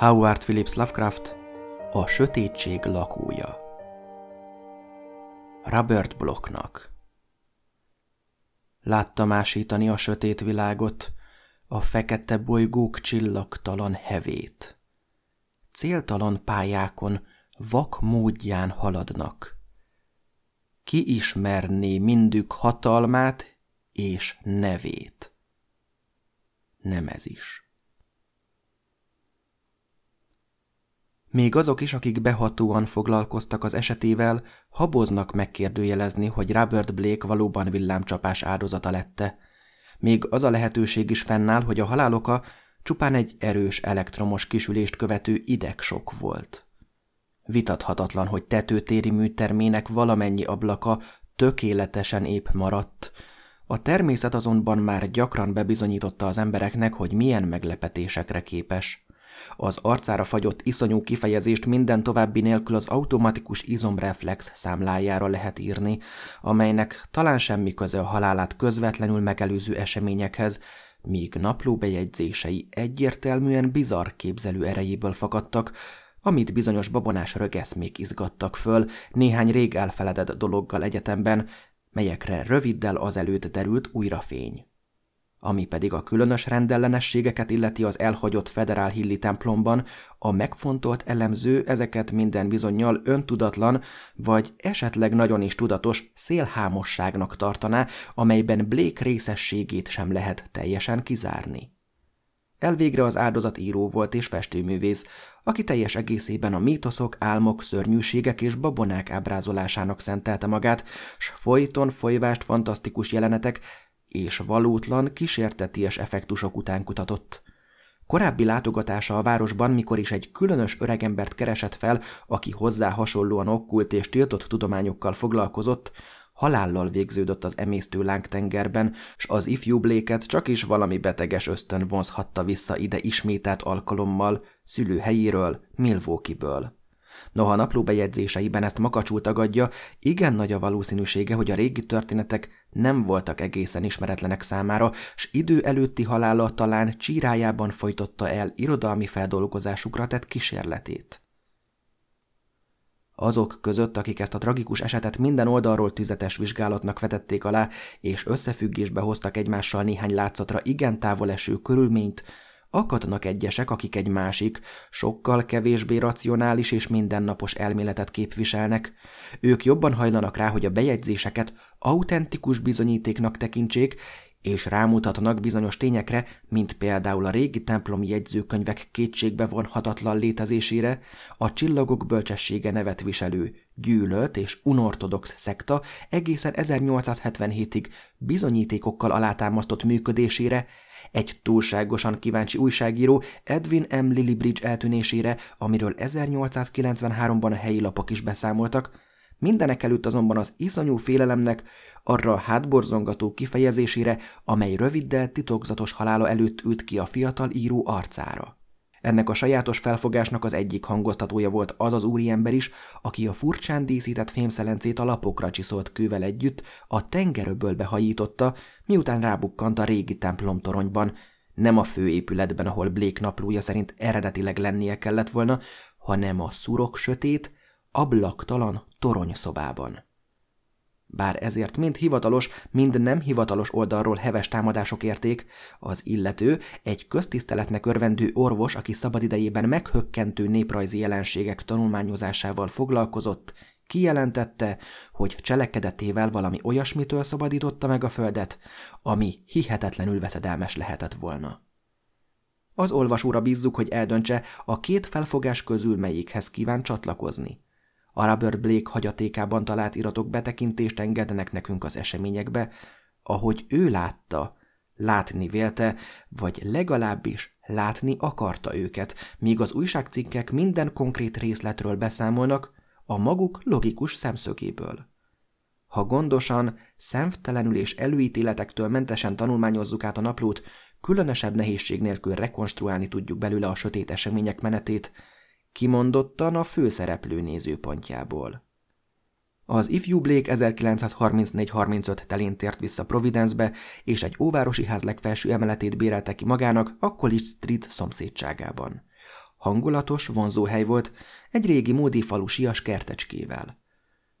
Howard Phillips Lovecraft a sötétség lakója. Robert Blocknak Látta másítani a sötét világot, a fekete bolygók csillagtalan hevét. Céltalan pályákon, vak módján haladnak. Ki ismerné mindük hatalmát és nevét? Nem ez is. Még azok is, akik behatóan foglalkoztak az esetével, haboznak megkérdőjelezni, hogy Robert Blake valóban villámcsapás áldozata lette. Még az a lehetőség is fennáll, hogy a haláloka csupán egy erős elektromos kisülést követő idegsok volt. Vitathatatlan, hogy tetőtéri műtermének valamennyi ablaka tökéletesen épp maradt, a természet azonban már gyakran bebizonyította az embereknek, hogy milyen meglepetésekre képes. Az arcára fagyott iszonyú kifejezést minden további nélkül az automatikus izomreflex számlájára lehet írni, amelynek talán semmi köze a halálát közvetlenül megelőző eseményekhez, míg naplóbejegyzései egyértelműen bizarr képzelő erejéből fakadtak, amit bizonyos babonás rögeszmék izgattak föl néhány rég elfeledett dologgal egyetemben, melyekre röviddel azelőtt derült újra fény. Ami pedig a különös rendellenességeket illeti az elhagyott federál hilli templomban, a megfontolt elemző ezeket minden bizonyal öntudatlan, vagy esetleg nagyon is tudatos szélhámosságnak tartaná, amelyben Blake részességét sem lehet teljesen kizárni. Elvégre az áldozat író volt és festőművész, aki teljes egészében a mítoszok, álmok, szörnyűségek és babonák ábrázolásának szentelte magát, s folyton folyvást fantasztikus jelenetek, és valótlan, kísérteties effektusok után kutatott. Korábbi látogatása a városban, mikor is egy különös öregembert keresett fel, aki hozzá hasonlóan okkult és tiltott tudományokkal foglalkozott, halállal végződött az emésztő lángtengerben, s az ifjú bléket csak is valami beteges ösztön vonzhatta vissza ide ismételt alkalommal, szülőhelyéről, Milvókiből. ből Noha a napló bejegyzéseiben ezt makacsul tagadja, igen nagy a valószínűsége, hogy a régi történetek nem voltak egészen ismeretlenek számára, s idő előtti halála talán csírájában folytotta el irodalmi feldolgozásukra tett kísérletét. Azok között, akik ezt a tragikus esetet minden oldalról tüzetes vizsgálatnak vetették alá, és összefüggésbe hoztak egymással néhány látszatra igen távol eső körülményt, Akadnak egyesek, akik egy másik, sokkal kevésbé racionális és mindennapos elméletet képviselnek. Ők jobban hajlanak rá, hogy a bejegyzéseket autentikus bizonyítéknak tekintsék, és rámutatnak bizonyos tényekre, mint például a régi templomi jegyzőkönyvek kétségbe vonhatatlan létezésére, a csillagok bölcsessége nevet viselő, gyűlölt és unortodox szekta egészen 1877-ig bizonyítékokkal alátámasztott működésére, egy túlságosan kíváncsi újságíró Edwin M. Lillibridge eltűnésére, amiről 1893-ban a helyi lapok is beszámoltak, mindenek előtt azonban az iszonyú félelemnek, arra a hátborzongató kifejezésére, amely röviddel titokzatos halála előtt ült ki a fiatal író arcára. Ennek a sajátos felfogásnak az egyik hangoztatója volt az az úriember is, aki a furcsán díszített fémszelencét a lapokra csiszolt kővel együtt a tengeröből behajította, miután rábukkant a régi templom toronyban, nem a főépületben, ahol Blake naplója szerint eredetileg lennie kellett volna, hanem a szurok sötét, ablaktalan toronyszobában. Bár ezért mind hivatalos, mind nem hivatalos oldalról heves támadások érték, az illető egy köztiszteletnek örvendő orvos, aki szabadidejében meghökkentő néprajzi jelenségek tanulmányozásával foglalkozott, kijelentette, hogy cselekedetével valami olyasmitől szabadította meg a földet, ami hihetetlenül veszedelmes lehetett volna. Az olvasóra bízzuk, hogy eldöntse, a két felfogás közül melyikhez kíván csatlakozni. A Robert Blake hagyatékában talált iratok betekintést engednek nekünk az eseményekbe, ahogy ő látta, látni vélte, vagy legalábbis látni akarta őket, míg az újságcikkek minden konkrét részletről beszámolnak, a maguk logikus szemszögéből. Ha gondosan, szemtelenül és előítéletektől mentesen tanulmányozzuk át a naplót, különösebb nehézség nélkül rekonstruálni tudjuk belőle a sötét események menetét, kimondottan a főszereplő nézőpontjából. Az ifjú Blake 1934-35 telén tért vissza Providencebe, és egy óvárosi ház legfelső emeletét bérelte ki magának a College Street szomszédságában. Hangulatos, vonzó hely volt, egy régi módi falusias kertecskével.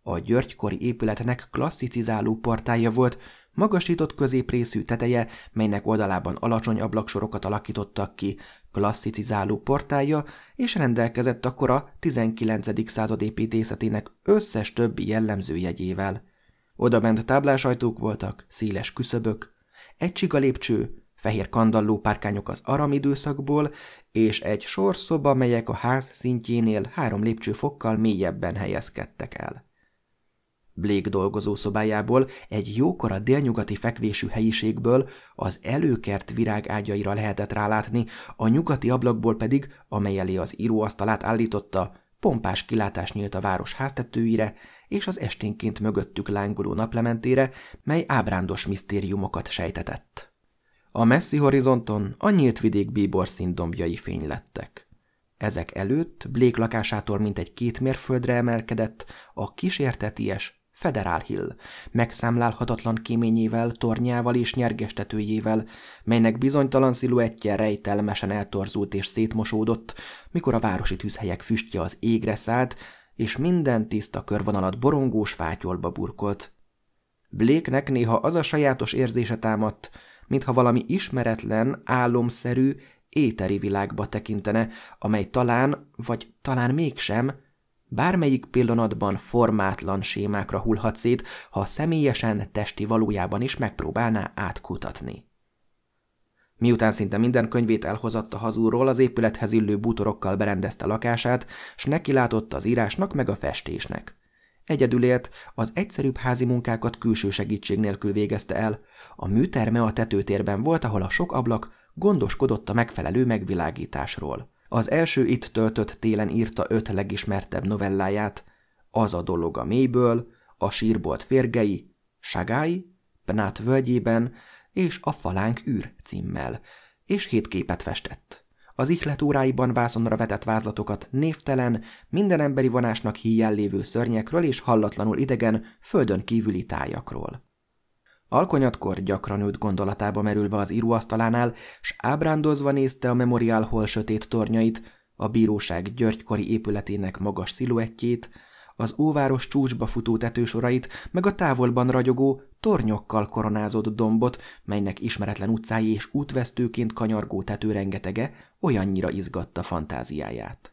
A györgykori épületnek klasszicizáló portája volt, Magasított középrészű teteje, melynek oldalában alacsony ablaksorokat alakítottak ki, klasszicizáló portája, és rendelkezett a kora 19. század építészetének összes többi jellemző jegyével. Odabent táblásajtók voltak, széles küszöbök, egy csiga lépcső, fehér kandalló párkányok az aram időszakból, és egy sorszoba, melyek a ház szintjénél három lépcsőfokkal mélyebben helyezkedtek el. Blake dolgozószobájából, egy jókora délnyugati fekvésű helyiségből az előkert virág ágyaira lehetett rálátni, a nyugati ablakból pedig, amely elé az íróasztalát állította, pompás kilátás nyílt a város háztetőire és az esténként mögöttük lángoló naplementére, mely ábrándos misztériumokat sejtetett. A messzi horizonton a nyílt vidék bíbor színdombjai fénylettek. Ezek előtt Blake lakásától mintegy két mérföldre emelkedett a kísérteties, Federal Hill, megszámlálhatatlan kéményével, tornyával és nyergestetőjével, melynek bizonytalan sziluettje rejtelmesen eltorzult és szétmosódott, mikor a városi tűzhelyek füstje az égre szállt, és minden tiszta körvonalat borongós fátyolba burkolt. Blake-nek néha az a sajátos érzése támadt, mintha valami ismeretlen, álomszerű, éteri világba tekintene, amely talán, vagy talán mégsem, Bármelyik pillanatban formátlan sémákra hullhat szét, ha személyesen, testi valójában is megpróbálná átkutatni. Miután szinte minden könyvét elhozatta hazúról, az épülethez illő bútorokkal berendezte lakását, s nekilátott az írásnak meg a festésnek. Egyedül élt, az egyszerűbb házi munkákat külső segítség nélkül végezte el. A műterme a tetőtérben volt, ahol a sok ablak gondoskodott a megfelelő megvilágításról. Az első itt töltött télen írta öt legismertebb novelláját, Az a dolog a mélyből, A sírbolt férgei, Sagály, Pnát völgyében és A falánk űr címmel, és hét képet festett. Az ihlet óráiban vászonra vetett vázlatokat névtelen, minden emberi vonásnak híján lévő szörnyekről és hallatlanul idegen, földön kívüli tájakról. Alkonyatkor gyakran őt gondolatába merülve az íróasztalánál, s ábrándozva nézte a memoriál hol sötét tornyait, a bíróság györgykori épületének magas sziluettjét, az óváros csúcsba futó tetősorait, meg a távolban ragyogó, tornyokkal koronázott dombot, melynek ismeretlen utcái és útvesztőként kanyargó tető rengetege olyannyira izgatta fantáziáját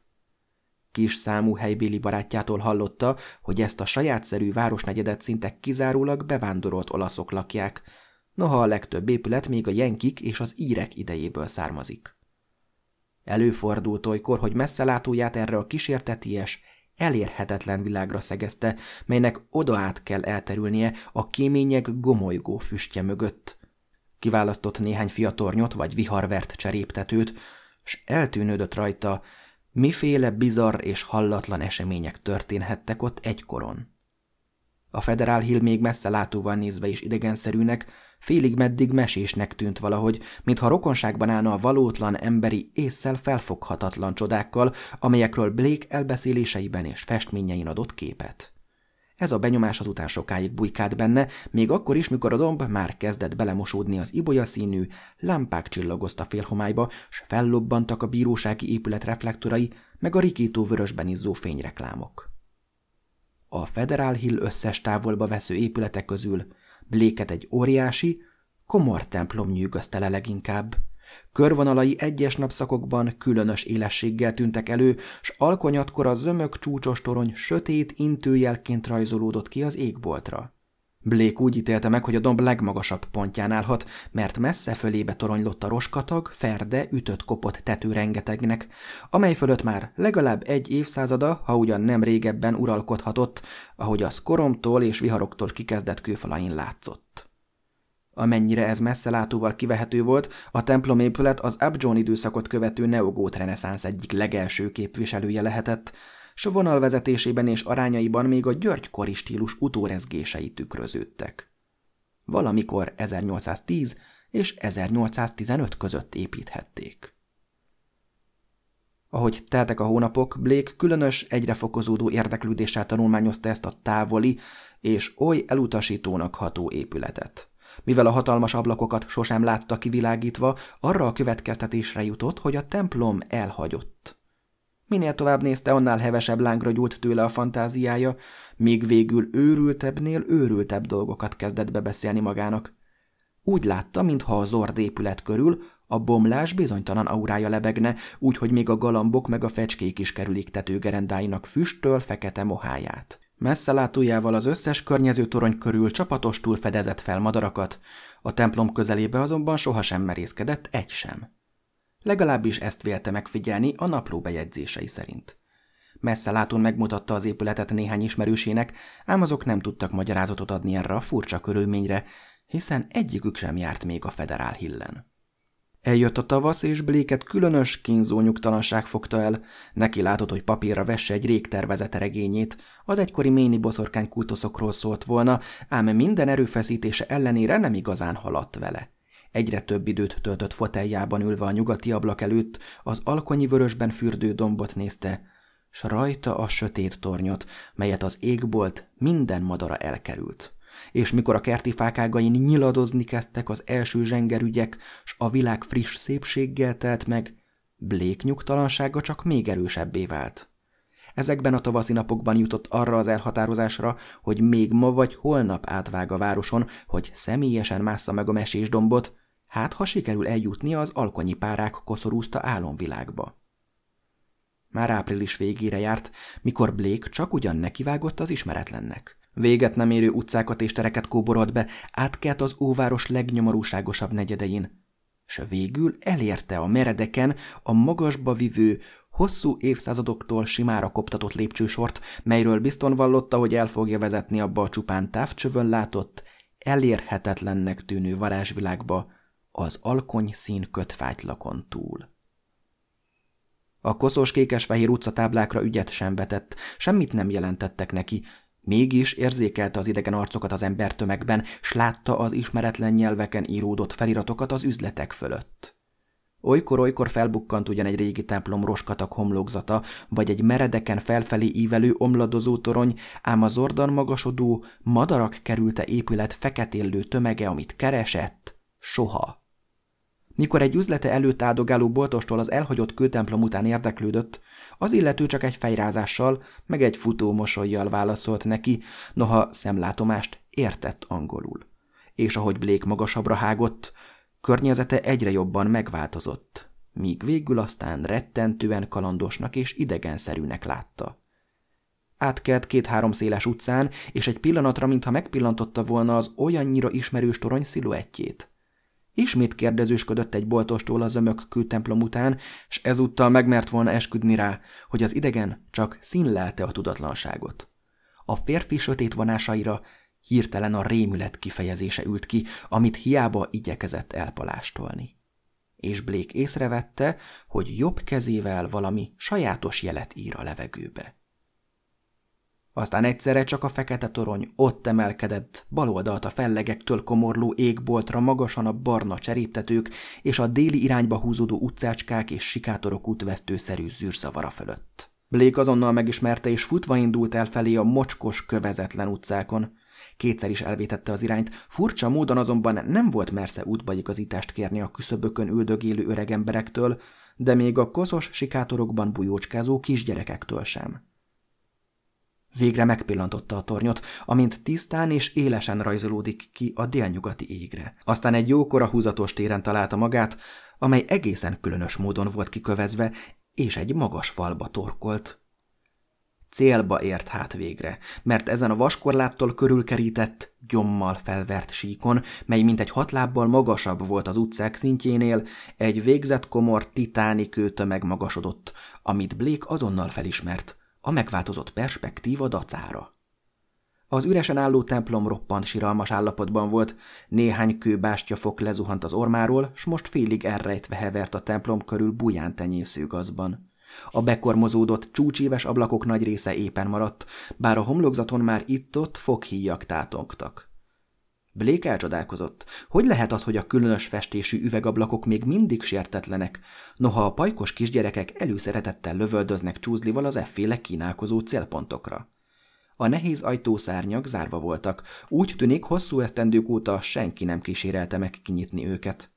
kis számú helybéli barátjától hallotta, hogy ezt a sajátszerű városnegyedet szinte kizárólag bevándorolt olaszok lakják, noha a legtöbb épület még a jenkik és az írek idejéből származik. Előfordult olykor, hogy messzelátóját erre a kísérteties, elérhetetlen világra szegezte, melynek oda át kell elterülnie a kémények gomolygó füstje mögött. Kiválasztott néhány fiatornyot vagy viharvert cseréptetőt, s eltűnődött rajta, Miféle bizarr és hallatlan események történhettek ott egykoron? A Federal Hill még messze látóval nézve is idegenszerűnek, félig meddig mesésnek tűnt valahogy, mintha rokonságban állna a valótlan emberi észszel felfoghatatlan csodákkal, amelyekről Blake elbeszéléseiben és festményein adott képet. Ez a benyomás azután sokáig bujkált benne, még akkor is, mikor a domb már kezdett belemosódni az ibolya színű, lámpák csillagozta félhomályba, s fellobbantak a bírósági épület reflektorai, meg a rikító vörösben izzó fényreklámok. A Federal Hill összes távolba vesző épületek közül bléket egy óriási, komor templom nyűgözte le leginkább – Körvonalai egyes napszakokban különös élességgel tűntek elő, s alkonyatkor a zömök csúcsos torony sötét intőjelként rajzolódott ki az égboltra. Blake úgy ítélte meg, hogy a domb legmagasabb pontján állhat, mert messze fölébe toronylott a roskatag, ferde, ütött kopott tető rengetegnek, amely fölött már legalább egy évszázada, ha ugyan nem régebben uralkodhatott, ahogy az koromtól és viharoktól kikezdett kőfalain látszott. Amennyire ez messze látóval kivehető volt, a templom épület az Abjón időszakot követő neogót reneszánsz egyik legelső képviselője lehetett, s a vonalvezetésében és arányaiban még a györgykori stílus utórezgései tükröződtek. Valamikor 1810 és 1815 között építhették. Ahogy teltek a hónapok, Blake különös, egyre fokozódó érdeklődéssel tanulmányozta ezt a távoli és oly elutasítónak ható épületet. Mivel a hatalmas ablakokat sosem látta kivilágítva, arra a következtetésre jutott, hogy a templom elhagyott. Minél tovább nézte, annál hevesebb lángra gyúlt tőle a fantáziája, míg végül őrültebbnél őrültebb dolgokat kezdett bebeszélni magának. Úgy látta, mintha a zord épület körül a bomlás bizonytalan aurája lebegne, úgyhogy még a galambok meg a fecskék is kerülik tetőgerendáinak füsttől fekete moháját. Messze látójával az összes környező torony körül túl fedezett fel madarakat, a templom közelébe azonban sohasem merészkedett egy sem. Legalábbis ezt vélte megfigyelni a napló bejegyzései szerint. Messze látón megmutatta az épületet néhány ismerősének, ám azok nem tudtak magyarázatot adni erre a furcsa körülményre, hiszen egyikük sem járt még a federál hillen. Eljött a tavasz, és Bléket különös, kínzó nyugtalanság fogta el. Neki látott, hogy papírra vesse egy rég tervezett regényét. Az egykori méni boszorkány kultuszokról szólt volna, ám minden erőfeszítése ellenére nem igazán haladt vele. Egyre több időt töltött foteljában ülve a nyugati ablak előtt, az alkonyi vörösben fürdő dombot nézte, s rajta a sötét tornyot, melyet az égbolt minden madara elkerült és mikor a kerti fákágain nyiladozni kezdtek az első zsengerügyek, s a világ friss szépséggel telt meg, Blake nyugtalansága csak még erősebbé vált. Ezekben a tavaszi napokban jutott arra az elhatározásra, hogy még ma vagy holnap átvág a városon, hogy személyesen mássza meg a mesés dombot, hát ha sikerül eljutni az alkonyi párák koszorúzta álomvilágba. Már április végére járt, mikor Blake csak ugyan nekivágott az ismeretlennek. Véget nem érő utcákat és tereket kóborolt be, átkelt az óváros legnyomorúságosabb negyedein, s végül elérte a meredeken a magasba vivő, hosszú évszázadoktól simára koptatott lépcsősort, melyről bizton vallotta, hogy el fogja vezetni abba a csupán távcsövön látott, elérhetetlennek tűnő varázsvilágba, az alkony szín kötfájtlakon túl. A koszos kékes-fehér táblákra ügyet sem vetett, semmit nem jelentettek neki, Mégis érzékelte az idegen arcokat az embertömegben, s látta az ismeretlen nyelveken íródott feliratokat az üzletek fölött. Olykor-olykor felbukkant ugyan egy régi templom roskatak homlokzata, vagy egy meredeken felfelé ívelő omladozó torony, ám az zordan magasodó, madarak kerülte épület feketéllő tömege, amit keresett, soha mikor egy üzlete előtt áldogáló boltostól az elhagyott kőtemplom után érdeklődött, az illető csak egy fejrázással, meg egy futó mosolyjal válaszolt neki, noha szemlátomást értett angolul. És ahogy Blake magasabbra hágott, környezete egyre jobban megváltozott, míg végül aztán rettentően kalandosnak és idegenszerűnek látta. Átkelt két-három széles utcán, és egy pillanatra, mintha megpillantotta volna az olyannyira ismerős torony sziluettjét – Ismét kérdezősködött egy boltostól a zömök kültemplom után, s ezúttal megmert volna esküdni rá, hogy az idegen csak színlelte a tudatlanságot. A férfi sötét vonásaira hirtelen a rémület kifejezése ült ki, amit hiába igyekezett elpalástolni. És Blake észrevette, hogy jobb kezével valami sajátos jelet ír a levegőbe. Aztán egyszerre csak a fekete torony ott emelkedett, baloldalt a fellegektől komorló égboltra magasan a barna cseréptetők és a déli irányba húzódó utcácskák és sikátorok útvesztőszerű zűrszavara fölött. Blake azonnal megismerte és futva indult el felé a mocskos, kövezetlen utcákon. Kétszer is elvétette az irányt, furcsa módon azonban nem volt mersze útbaigazítást kérni a küszöbökön üldögélő öregemberektől, de még a koszos sikátorokban bujócskázó kisgyerekektől sem. Végre megpillantotta a tornyot, amint tisztán és élesen rajzolódik ki a délnyugati égre. Aztán egy jókora húzatos téren találta magát, amely egészen különös módon volt kikövezve, és egy magas falba torkolt. Célba ért hát végre, mert ezen a vaskorláttól körülkerített, gyommal felvert síkon, mely mintegy hat lábbal magasabb volt az utcák szintjénél, egy végzett komor titáni kőtömeg magasodott, amit Blake azonnal felismert a megváltozott perspektíva dacára. Az üresen álló templom roppant siralmas állapotban volt, néhány kőbástya fok lezuhant az ormáról, s most félig elrejtve hevert a templom körül buján tenyésző gazban. A bekormozódott csúcsíves ablakok nagy része éppen maradt, bár a homlokzaton már itt-ott fokhíjak tátongtak. Blake elcsodálkozott. Hogy lehet az, hogy a különös festésű üvegablakok még mindig sértetlenek, noha a pajkos kisgyerekek előszeretettel lövöldöznek csúzlival az efféle kínálkozó célpontokra? A nehéz ajtószárnyak zárva voltak, úgy tűnik hosszú esztendők óta senki nem kísérelte meg kinyitni őket.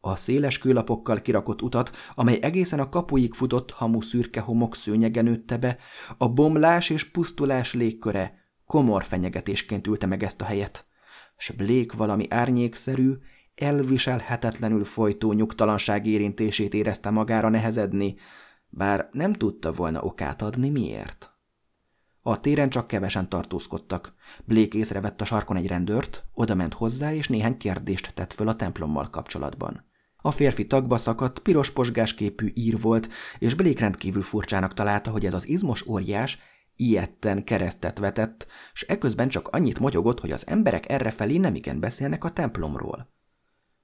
A széles kőlapokkal kirakott utat, amely egészen a kapuig futott hamu szürke homok szőnyege nőtte be, a bomlás és pusztulás légköre komor fenyegetésként ülte meg ezt a helyet s blék valami árnyékszerű, elviselhetetlenül folytó nyugtalanság érintését érezte magára nehezedni, bár nem tudta volna okát adni miért. A téren csak kevesen tartózkodtak. Blake észrevett a sarkon egy rendőrt, odament hozzá, és néhány kérdést tett föl a templommal kapcsolatban. A férfi tagba szakadt, piros posgásképű ír volt, és Blake rendkívül furcsának találta, hogy ez az izmos óriás ilyetten keresztet vetett, s eközben csak annyit motyogott, hogy az emberek errefelé nemigen beszélnek a templomról.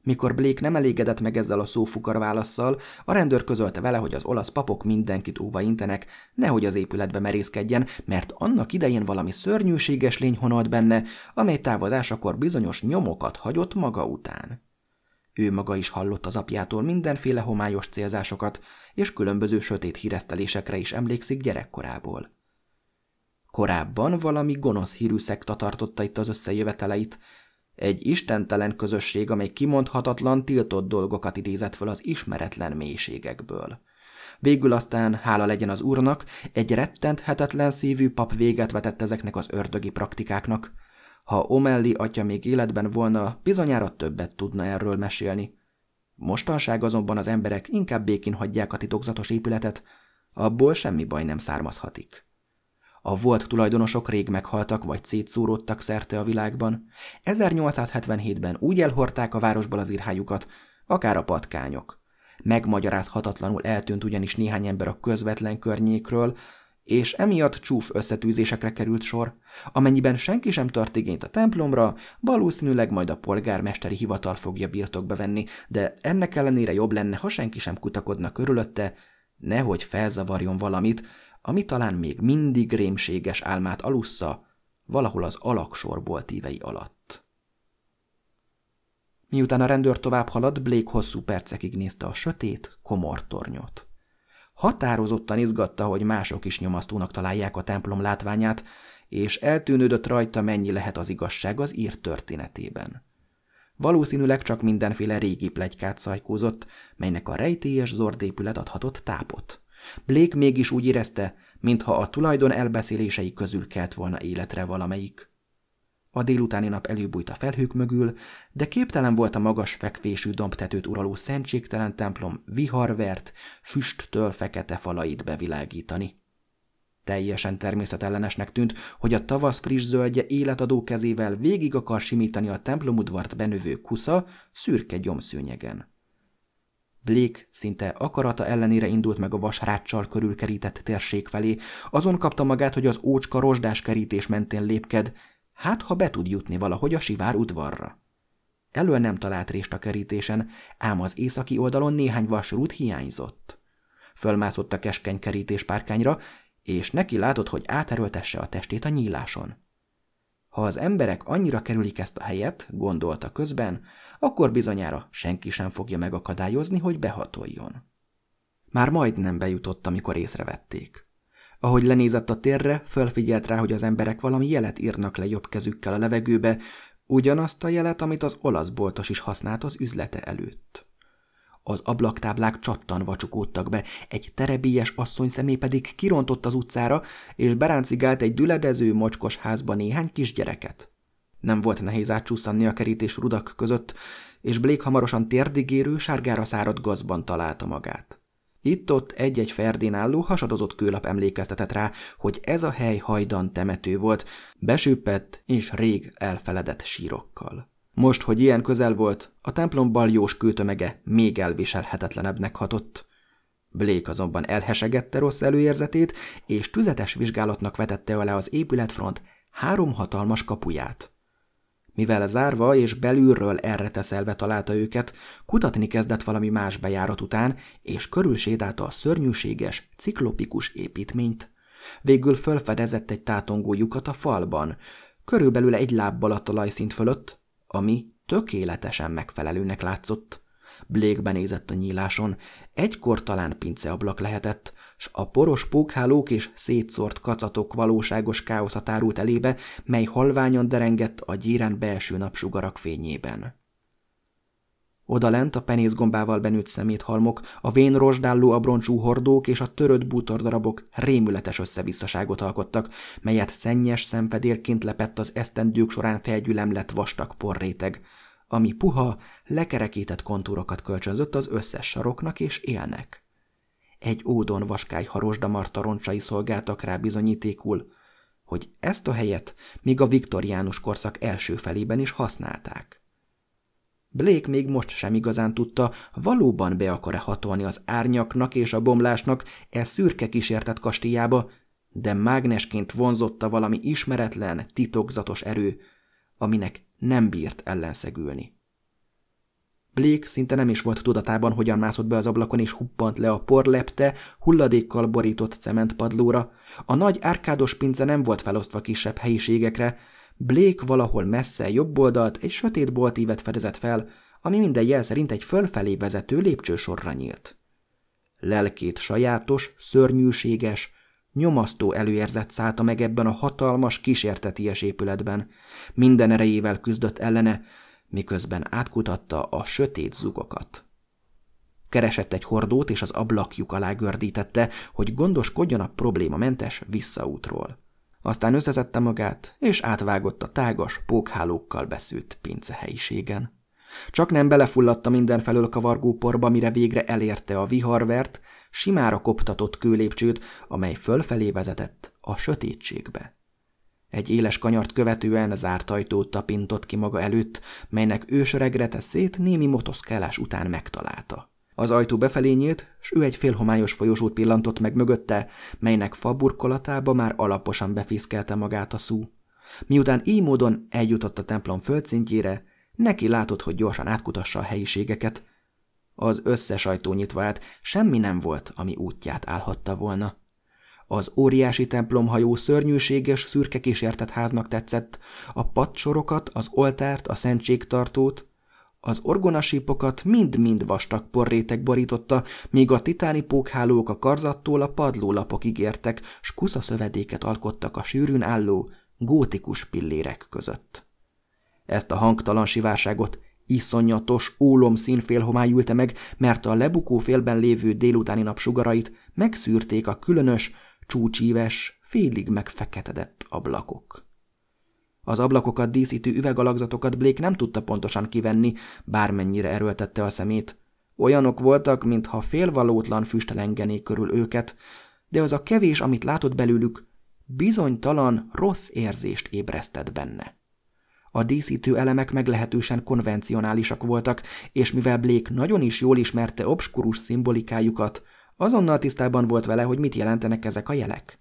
Mikor Blake nem elégedett meg ezzel a szófukar válaszsal, a rendőr közölte vele, hogy az olasz papok mindenkit óva intenek, nehogy az épületbe merészkedjen, mert annak idején valami szörnyűséges lény honolt benne, amely távozásakor bizonyos nyomokat hagyott maga után. Ő maga is hallott az apjától mindenféle homályos célzásokat, és különböző sötét híresztelésekre is emlékszik gyerekkorából. Korábban valami gonosz hírű szekta tartotta itt az összejöveteleit. Egy istentelen közösség, amely kimondhatatlan, tiltott dolgokat idézett föl az ismeretlen mélységekből. Végül aztán, hála legyen az úrnak, egy rettenthetetlen szívű pap véget vetett ezeknek az ördögi praktikáknak. Ha Omelli atya még életben volna, bizonyára többet tudna erről mesélni. Mostanság azonban az emberek inkább békén hagyják a titokzatos épületet, abból semmi baj nem származhatik. A volt tulajdonosok rég meghaltak vagy szétszóródtak szerte a világban. 1877-ben úgy elhorták a városból az irhájukat, akár a patkányok. Megmagyarázhatatlanul eltűnt ugyanis néhány ember a közvetlen környékről, és emiatt csúf összetűzésekre került sor. Amennyiben senki sem tart igényt a templomra, valószínűleg majd a polgármesteri hivatal fogja birtokba venni, de ennek ellenére jobb lenne, ha senki sem kutakodna körülötte, nehogy felzavarjon valamit, ami talán még mindig rémséges álmát alussza, valahol az alaksorból tívei alatt. Miután a rendőr tovább haladt, Blake hosszú percekig nézte a sötét, komor tornyot. Határozottan izgatta, hogy mások is nyomasztónak találják a templom látványát, és eltűnődött rajta, mennyi lehet az igazság az ír történetében. Valószínűleg csak mindenféle régi plegykát szajkózott, melynek a rejtélyes zordépület adhatott tápot. Blake mégis úgy érezte, mintha a tulajdon elbeszélései közül kelt volna életre valamelyik. A délutáni nap előbújt a felhők mögül, de képtelen volt a magas fekvésű dombtetőt uraló szentségtelen templom viharvert, füsttől fekete falait bevilágítani. Teljesen természetellenesnek tűnt, hogy a tavasz friss zöldje életadó kezével végig akar simítani a templomudvart benövő kusza szürke gyomszőnyegen. Blake szinte akarata ellenére indult meg a vasráccsal körülkerített térség felé, azon kapta magát, hogy az ócska rozsdás kerítés mentén lépked, hát ha be tud jutni valahogy a sivár udvarra. Elől nem talált részt a kerítésen, ám az északi oldalon néhány vasrút hiányzott. Fölmászott a keskeny kerítés párkányra, és neki látott, hogy áterőltesse a testét a nyíláson. Ha az emberek annyira kerülik ezt a helyet, gondolta közben, akkor bizonyára senki sem fogja megakadályozni, hogy behatoljon. Már majdnem bejutott, amikor észrevették. Ahogy lenézett a térre, fölfigyelt rá, hogy az emberek valami jelet írnak le jobb kezükkel a levegőbe, ugyanazt a jelet, amit az olasz boltos is használt az üzlete előtt. Az ablaktáblák csattanva csukódtak be, egy terebélyes asszony szemé pedig kirontott az utcára, és beráncigált egy düledező mocskos házba néhány kisgyereket. Nem volt nehéz átcsúszanni a kerítés rudak között, és Blake hamarosan térdigérő, sárgára száradt gazban találta magát. Itt-ott egy-egy ferdén álló hasadozott kőlap emlékeztetett rá, hogy ez a hely hajdan temető volt, besüppett és rég elfeledett sírokkal. Most, hogy ilyen közel volt, a templom baljós kőtömege még elviselhetetlenebbnek hatott. Blake azonban elhesegette rossz előérzetét, és tüzetes vizsgálatnak vetette alá az épületfront három hatalmas kapuját. Mivel zárva és belülről erre teszelve találta őket, kutatni kezdett valami más bejárat után, és körülsétálta a szörnyűséges, ciklopikus építményt. Végül fölfedezett egy tátongó lyukat a falban, körülbelül egy lábbal a talajszint fölött, ami tökéletesen megfelelőnek látszott. Blake benézett a nyíláson, egykor talán pinceablak lehetett, s a poros pókhálók és szétszórt kacatok valóságos káosza tárult elébe, mely halványon derengett a gyéren belső napsugarak fényében. Oda lent a penészgombával benőtt szeméthalmok, a vén rozsdálló abroncsú hordók és a törött bútordarabok rémületes összevisszaságot alkottak, melyet szennyes szemfedérként lepett az esztendők során felgyülemlett vastag porréteg, ami puha, lekerekített kontúrokat kölcsönzött az összes saroknak és élnek egy ódon vaskály harosdamarta roncsai szolgáltak rá bizonyítékul, hogy ezt a helyet még a viktoriánus korszak első felében is használták. Blake még most sem igazán tudta, valóban be akar-e hatolni az árnyaknak és a bomlásnak e szürke kísértett kastélyába, de mágnesként vonzotta valami ismeretlen, titokzatos erő, aminek nem bírt ellenszegülni. Blake szinte nem is volt tudatában, hogyan mászott be az ablakon, és huppant le a porlepte, hulladékkal borított cementpadlóra. A nagy árkádos pince nem volt felosztva kisebb helyiségekre. Blake valahol messze jobb oldalt egy sötét boltívet fedezett fel, ami minden jel szerint egy fölfelé vezető lépcsősorra nyílt. Lelkét sajátos, szörnyűséges, nyomasztó előérzet szállta meg ebben a hatalmas kísérteties épületben. Minden erejével küzdött ellene, miközben átkutatta a sötét zugokat. Keresett egy hordót, és az ablakjuk alá gördítette, hogy gondoskodjon a probléma mentes visszaútról. Aztán összezette magát, és átvágott a tágas, pókhálókkal beszült pincehelyiségen. Csak nem belefulladt a mindenfelől kavargó porba, mire végre elérte a viharvert, simára koptatott kőlépcsőt, amely fölfelé vezetett a sötétségbe. Egy éles kanyart követően zárt ajtót tapintott ki maga előtt, melynek ősöregre szét némi motoszkálás után megtalálta. Az ajtó befelé nyílt, s ő egy félhomályos folyosót pillantott meg mögötte, melynek faburkolatába már alaposan befiszkelte magát a szú. Miután így módon eljutott a templom földszintjére, neki látott, hogy gyorsan átkutassa a helyiségeket. Az összes ajtó nyitva állt, semmi nem volt, ami útját állhatta volna. Az óriási templomhajó szörnyűséges, szürke kísértett háznak tetszett, a patsorokat, az oltárt, a szentségtartót, az orgonasípokat mind-mind vastag porrétek borította, míg a titáni pókhálók a karzattól a padlólapokig értek, s kusza szövedéket alkottak a sűrűn álló, gótikus pillérek között. Ezt a hangtalan sivárságot iszonyatos ólom színfélhomály ülte meg, mert a lebukó félben lévő délutáni napsugarait megszűrték a különös, csúcsíves, félig megfeketedett ablakok. Az ablakokat díszítő üvegalakzatokat Blake nem tudta pontosan kivenni, bármennyire erőltette a szemét. Olyanok voltak, mintha félvalótlan füstelengené körül őket, de az a kevés, amit látott belőlük, bizonytalan, rossz érzést ébresztett benne. A díszítő elemek meglehetősen konvencionálisak voltak, és mivel Blake nagyon is jól ismerte obskurus szimbolikájukat, Azonnal tisztában volt vele, hogy mit jelentenek ezek a jelek.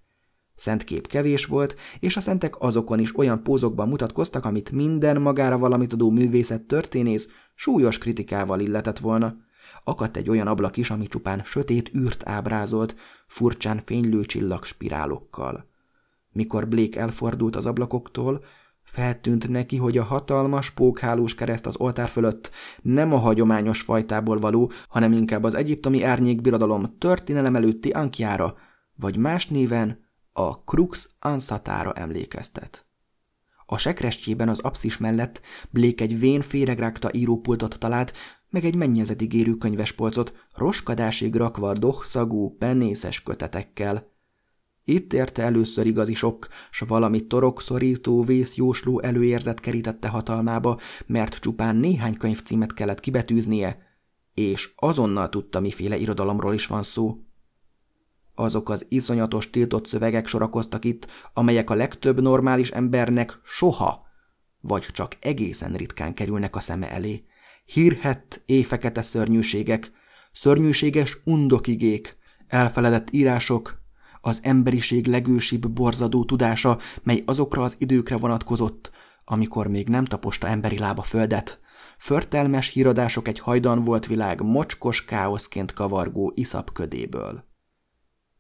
Szent kép kevés volt, és a szentek azokon is olyan pózokban mutatkoztak, amit minden magára valamit adó művészet történész súlyos kritikával illetett volna. Akadt egy olyan ablak is, ami csupán sötét űrt ábrázolt, furcsán fénylő csillag spirálokkal. Mikor Blake elfordult az ablakoktól, Feltűnt neki, hogy a hatalmas pókhálós kereszt az oltár fölött nem a hagyományos fajtából való, hanem inkább az egyiptomi árnyékbirodalom történelem előtti ankiára, vagy más néven a Crux Ansatára emlékeztet. A sekrestjében az apszis mellett Blake egy vén féregrágta írópultot talált, meg egy gérű könyvespolcot, roskadásig rakva dohszagú, penészes kötetekkel – itt érte először igazi sok, s valami torokszorító, vészjósló előérzet kerítette hatalmába, mert csupán néhány könyvcímet kellett kibetűznie, és azonnal tudta, miféle irodalomról is van szó. Azok az iszonyatos tiltott szövegek sorakoztak itt, amelyek a legtöbb normális embernek soha, vagy csak egészen ritkán kerülnek a szeme elé. Hírhett, éfekete szörnyűségek, szörnyűséges undokigék, elfeledett írások, az emberiség legősibb borzadó tudása, mely azokra az időkre vonatkozott, amikor még nem taposta emberi lába földet. Förtelmes híradások egy hajdan volt világ mocskos káoszként kavargó iszap ködéből.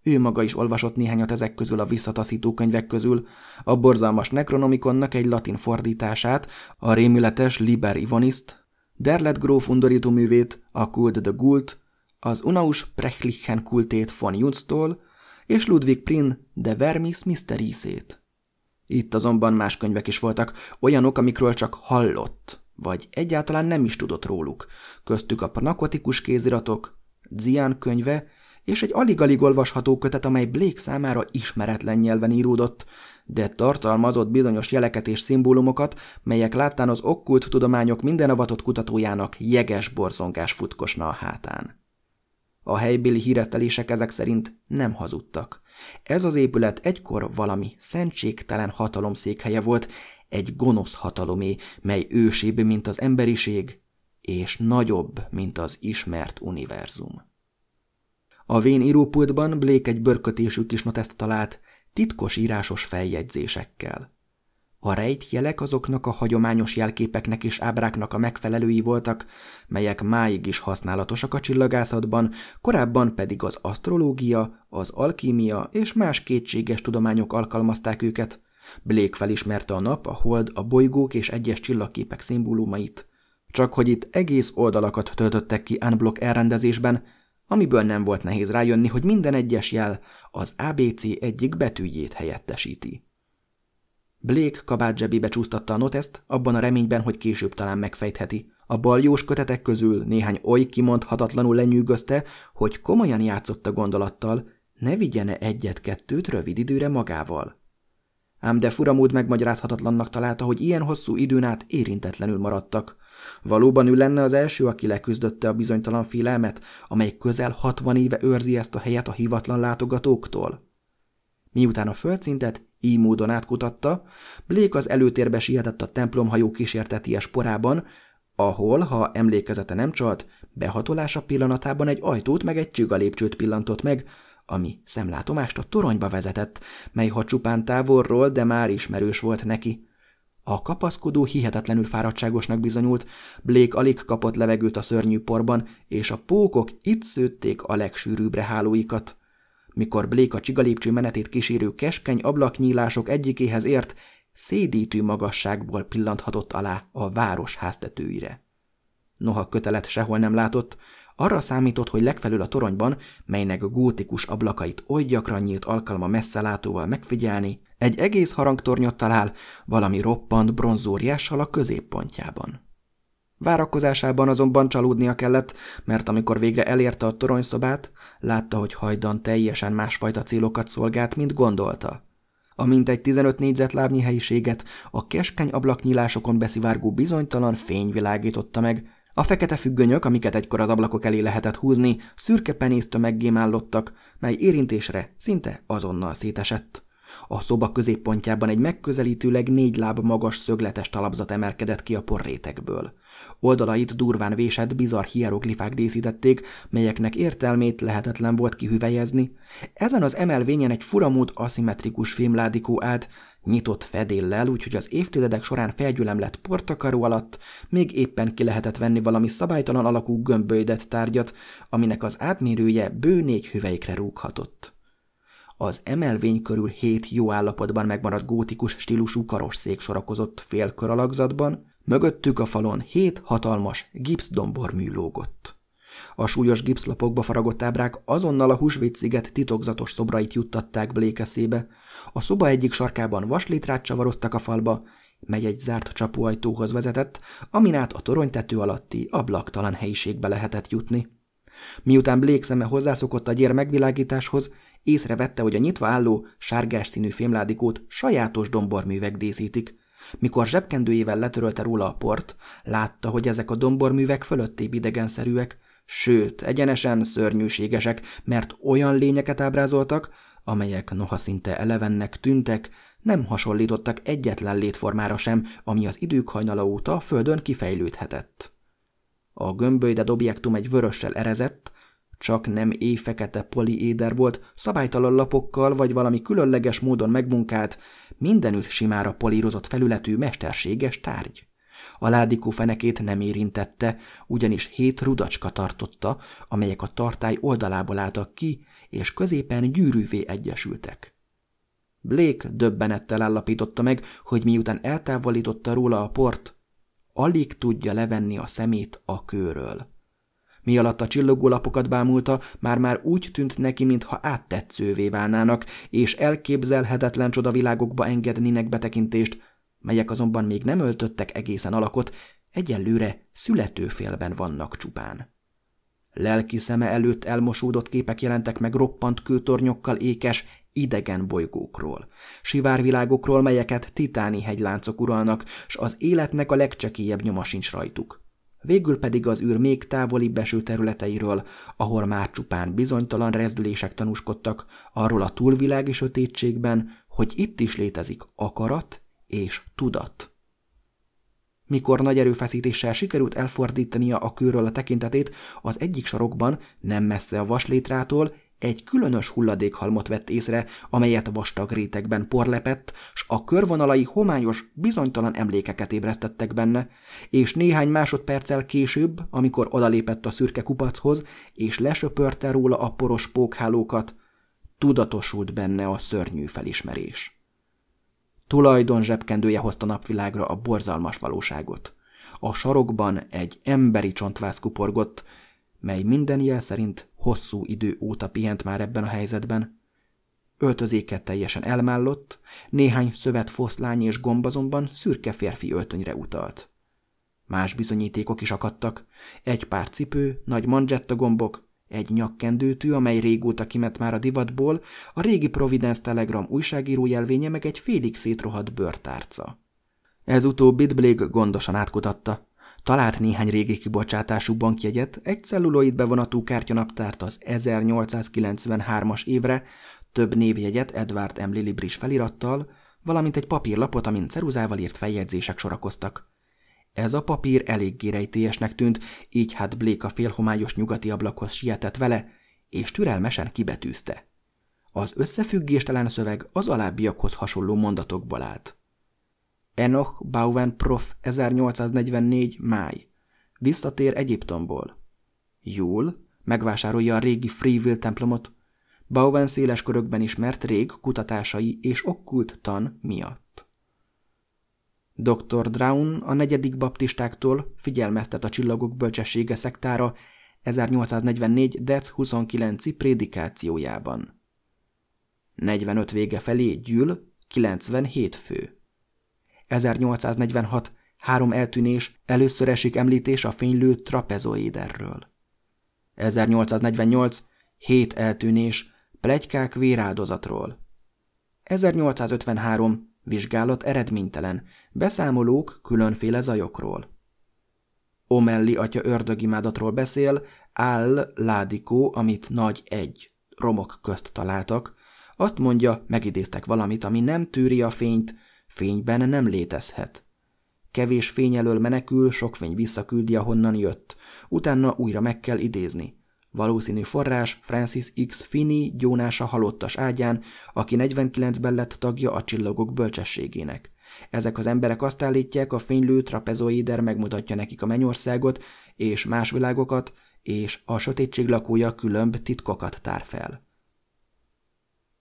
Ő maga is olvasott néhányat ezek közül a visszataszító könyvek közül, a borzalmas nekronomikonnak egy latin fordítását, a rémületes Liber Ivoniszt, Derlet gróf undorító művét, a Kult de Gult, az Unaus Prechlichen kultét von Junztól, és Ludwig Prin de Vermis Misterisét. Itt azonban más könyvek is voltak, olyanok, amikről csak hallott, vagy egyáltalán nem is tudott róluk, köztük a panakotikus kéziratok, Zian könyve és egy alig-alig olvasható kötet, amely Blake számára ismeretlen nyelven íródott, de tartalmazott bizonyos jeleket és szimbólumokat, melyek láttán az okkult tudományok minden avatott kutatójának jeges borzongás futkosna a hátán. A helybéli híretelések ezek szerint nem hazudtak. Ez az épület egykor valami szentségtelen hatalom székhelye volt, egy gonosz hatalomé, mely ősébb, mint az emberiség, és nagyobb, mint az ismert univerzum. A vén írópultban Blake egy bőrkötésű kis notezt talált, titkos írásos feljegyzésekkel. A rejtjelek azoknak a hagyományos jelképeknek és ábráknak a megfelelői voltak, melyek máig is használatosak a csillagászatban, korábban pedig az asztrológia, az alkímia és más kétséges tudományok alkalmazták őket. Blake felismerte a nap, a hold, a bolygók és egyes csillagképek szimbólumait. Csak hogy itt egész oldalakat töltöttek ki unblock elrendezésben, amiből nem volt nehéz rájönni, hogy minden egyes jel az ABC egyik betűjét helyettesíti. Blake kabát zsebébe csúsztatta a noteszt, abban a reményben, hogy később talán megfejtheti. A baljós kötetek közül néhány oly kimondhatatlanul lenyűgözte, hogy komolyan játszotta gondolattal, ne vigyene egyet-kettőt rövid időre magával. Ám de furamód megmagyarázhatatlannak találta, hogy ilyen hosszú időn át érintetlenül maradtak. Valóban ő lenne az első, aki leküzdötte a bizonytalan félelmet, amely közel hatvan éve őrzi ezt a helyet a hivatlan látogatóktól? Miután a földszintet így módon átkutatta, Blake az előtérbe sietett a templomhajó kísérteties porában, ahol, ha emlékezete nem csalt, behatolása pillanatában egy ajtót meg egy csüga lépcsőt pillantott meg, ami szemlátomást a toronyba vezetett, mely ha csupán távolról, de már ismerős volt neki. A kapaszkodó hihetetlenül fáradtságosnak bizonyult, Blake alig kapott levegőt a szörnyű porban, és a pókok itt szőtték a legsűrűbbre hálóikat mikor Blake a csigalépcső menetét kísérő keskeny ablaknyílások egyikéhez ért, szédítő magasságból pillanthatott alá a város háztetőire. Noha kötelet sehol nem látott, arra számított, hogy legfelül a toronyban, melynek a gótikus ablakait oly gyakran nyílt alkalma messze látóval megfigyelni, egy egész harangtornyot talál valami roppant bronzóriással a középpontjában. Várakozásában azonban csalódnia kellett, mert amikor végre elérte a toronyszobát, látta, hogy hajdan teljesen másfajta célokat szolgált, mint gondolta. A mintegy 15 négyzetlábnyi helyiséget a keskeny ablaknyílásokon beszivárgó bizonytalan fény világította meg, a fekete függönyök, amiket egykor az ablakok elé lehetett húzni, szürke penésztömeggé állottak, mely érintésre szinte azonnal szétesett. A szoba középpontjában egy megközelítőleg négy láb magas szögletes talapzat emelkedett ki a porrétekből. Oldalait durván vésett bizarr hieroglifák díszítették, melyeknek értelmét lehetetlen volt kihüvelyezni. Ezen az emelvényen egy furamód aszimmetrikus fémládikó állt, nyitott fedéllel, úgyhogy az évtizedek során felgyülem lett portakaró alatt, még éppen ki lehetett venni valami szabálytalan alakú gömbölydett tárgyat, aminek az átmérője bő négy hüvelykre rúghatott. Az emelvény körül hét jó állapotban megmaradt gótikus stílusú karosszék sorakozott félkör alakzatban, mögöttük a falon hét hatalmas gipszdombor műlógott. A súlyos gipszlapokba faragott ábrák azonnal a Husvét sziget titokzatos szobrait juttatták blékeszébe, A szoba egyik sarkában vaslitrát csavaroztak a falba, mely egy zárt csapóajtóhoz vezetett, amin át a toronytető alatti ablaktalan helyiségbe lehetett jutni. Miután Blake szeme hozzászokott a gyér megvilágításhoz, észrevette, hogy a nyitva álló, sárgás színű fémládikót sajátos domborművek díszítik. Mikor zsebkendőjével letörölte róla a port, látta, hogy ezek a domborművek fölötté idegenszerűek, sőt, egyenesen szörnyűségesek, mert olyan lényeket ábrázoltak, amelyek noha szinte elevennek tűntek, nem hasonlítottak egyetlen létformára sem, ami az idők hajnala óta a földön kifejlődhetett. A gömbölyded objektum egy vörössel erezett, csak nem éjfekete poliéder volt, szabálytalan lapokkal vagy valami különleges módon megmunkált, mindenütt simára polírozott felületű mesterséges tárgy. A ládikó fenekét nem érintette, ugyanis hét rudacska tartotta, amelyek a tartály oldalából álltak ki, és középen gyűrűvé egyesültek. Blake döbbenettel állapította meg, hogy miután eltávolította róla a port, alig tudja levenni a szemét a kőről. Mi alatt a lapokat bámulta, már-már úgy tűnt neki, mintha áttetszővé válnának, és elképzelhetetlen csodavilágokba engednének betekintést, melyek azonban még nem öltöttek egészen alakot, egyelőre születőfélben vannak csupán. Lelki szeme előtt elmosódott képek jelentek meg roppant kőtornyokkal ékes, idegen bolygókról, sivárvilágokról, melyeket titáni hegyláncok uralnak, s az életnek a legcsekélyebb nyoma sincs rajtuk végül pedig az űr még távoli beső területeiről, ahol már csupán bizonytalan rezdülések tanúskodtak arról a túlvilági sötétségben, hogy itt is létezik akarat és tudat. Mikor nagy erőfeszítéssel sikerült elfordítania a kőről a tekintetét, az egyik sarokban, nem messze a vaslétrától, egy különös hulladékhalmot vett észre, amelyet vastag rétegben porlepett, s a körvonalai homályos, bizonytalan emlékeket ébresztettek benne, és néhány másodperccel később, amikor odalépett a szürke kupachoz, és lesöpörte róla a poros pókhálókat, tudatosult benne a szörnyű felismerés. Tulajdon zsebkendője hozta napvilágra a borzalmas valóságot. A sarokban egy emberi csontváz kuporgott, mely minden jel szerint hosszú idő óta pihent már ebben a helyzetben. Öltözéket teljesen elmállott, néhány szövet foszlány és gomb azonban szürke férfi öltönyre utalt. Más bizonyítékok is akadtak, egy pár cipő, nagy manzsetta gombok, egy nyakkendőtű, amely régóta kimet már a divatból, a régi Providence Telegram újságíró jelvénye meg egy félig szétrohadt bőrtárca. Ez utóbbit Blake gondosan átkutatta talált néhány régi kibocsátású bankjegyet, egy celluloid bevonatú kártyanaptárt az 1893-as évre, több névjegyet Edward M. Lilibris felirattal, valamint egy papírlapot, amin ceruzával írt feljegyzések sorakoztak. Ez a papír eléggé rejtélyesnek tűnt, így hát Blake a félhomályos nyugati ablakhoz sietett vele, és türelmesen kibetűzte. Az összefüggéstelen szöveg az alábbiakhoz hasonló mondatokból állt. Enoch Bauven Prof. 1844. máj. Visszatér Egyiptomból. Jól, megvásárolja a régi Freeville templomot, Bauven széles körökben ismert rég kutatásai és okkult tan miatt. Dr. Drown a negyedik baptistáktól figyelmeztet a csillagok bölcsessége szektára 1844. dec 29. prédikációjában. 45 vége felé gyűl 97 fő. 1846, három eltűnés, először esik említés a fénylő trapezoéderről. 1848, hét eltűnés, plegykák véráldozatról. 1853, vizsgálat eredménytelen, beszámolók különféle zajokról. Omelli atya ördögimádatról beszél, áll ládikó, amit nagy egy, romok közt találtak, azt mondja, megidéztek valamit, ami nem tűri a fényt, Fényben nem létezhet. Kevés fény elől menekül, sok fény visszaküldi, ahonnan jött. Utána újra meg kell idézni. Valószínű forrás Francis X. Finney gyónása halottas ágyán, aki 49-ben lett tagja a csillagok bölcsességének. Ezek az emberek azt állítják, a fénylő trapezoider megmutatja nekik a mennyországot és más világokat, és a sötétség lakója különb titkokat tár fel.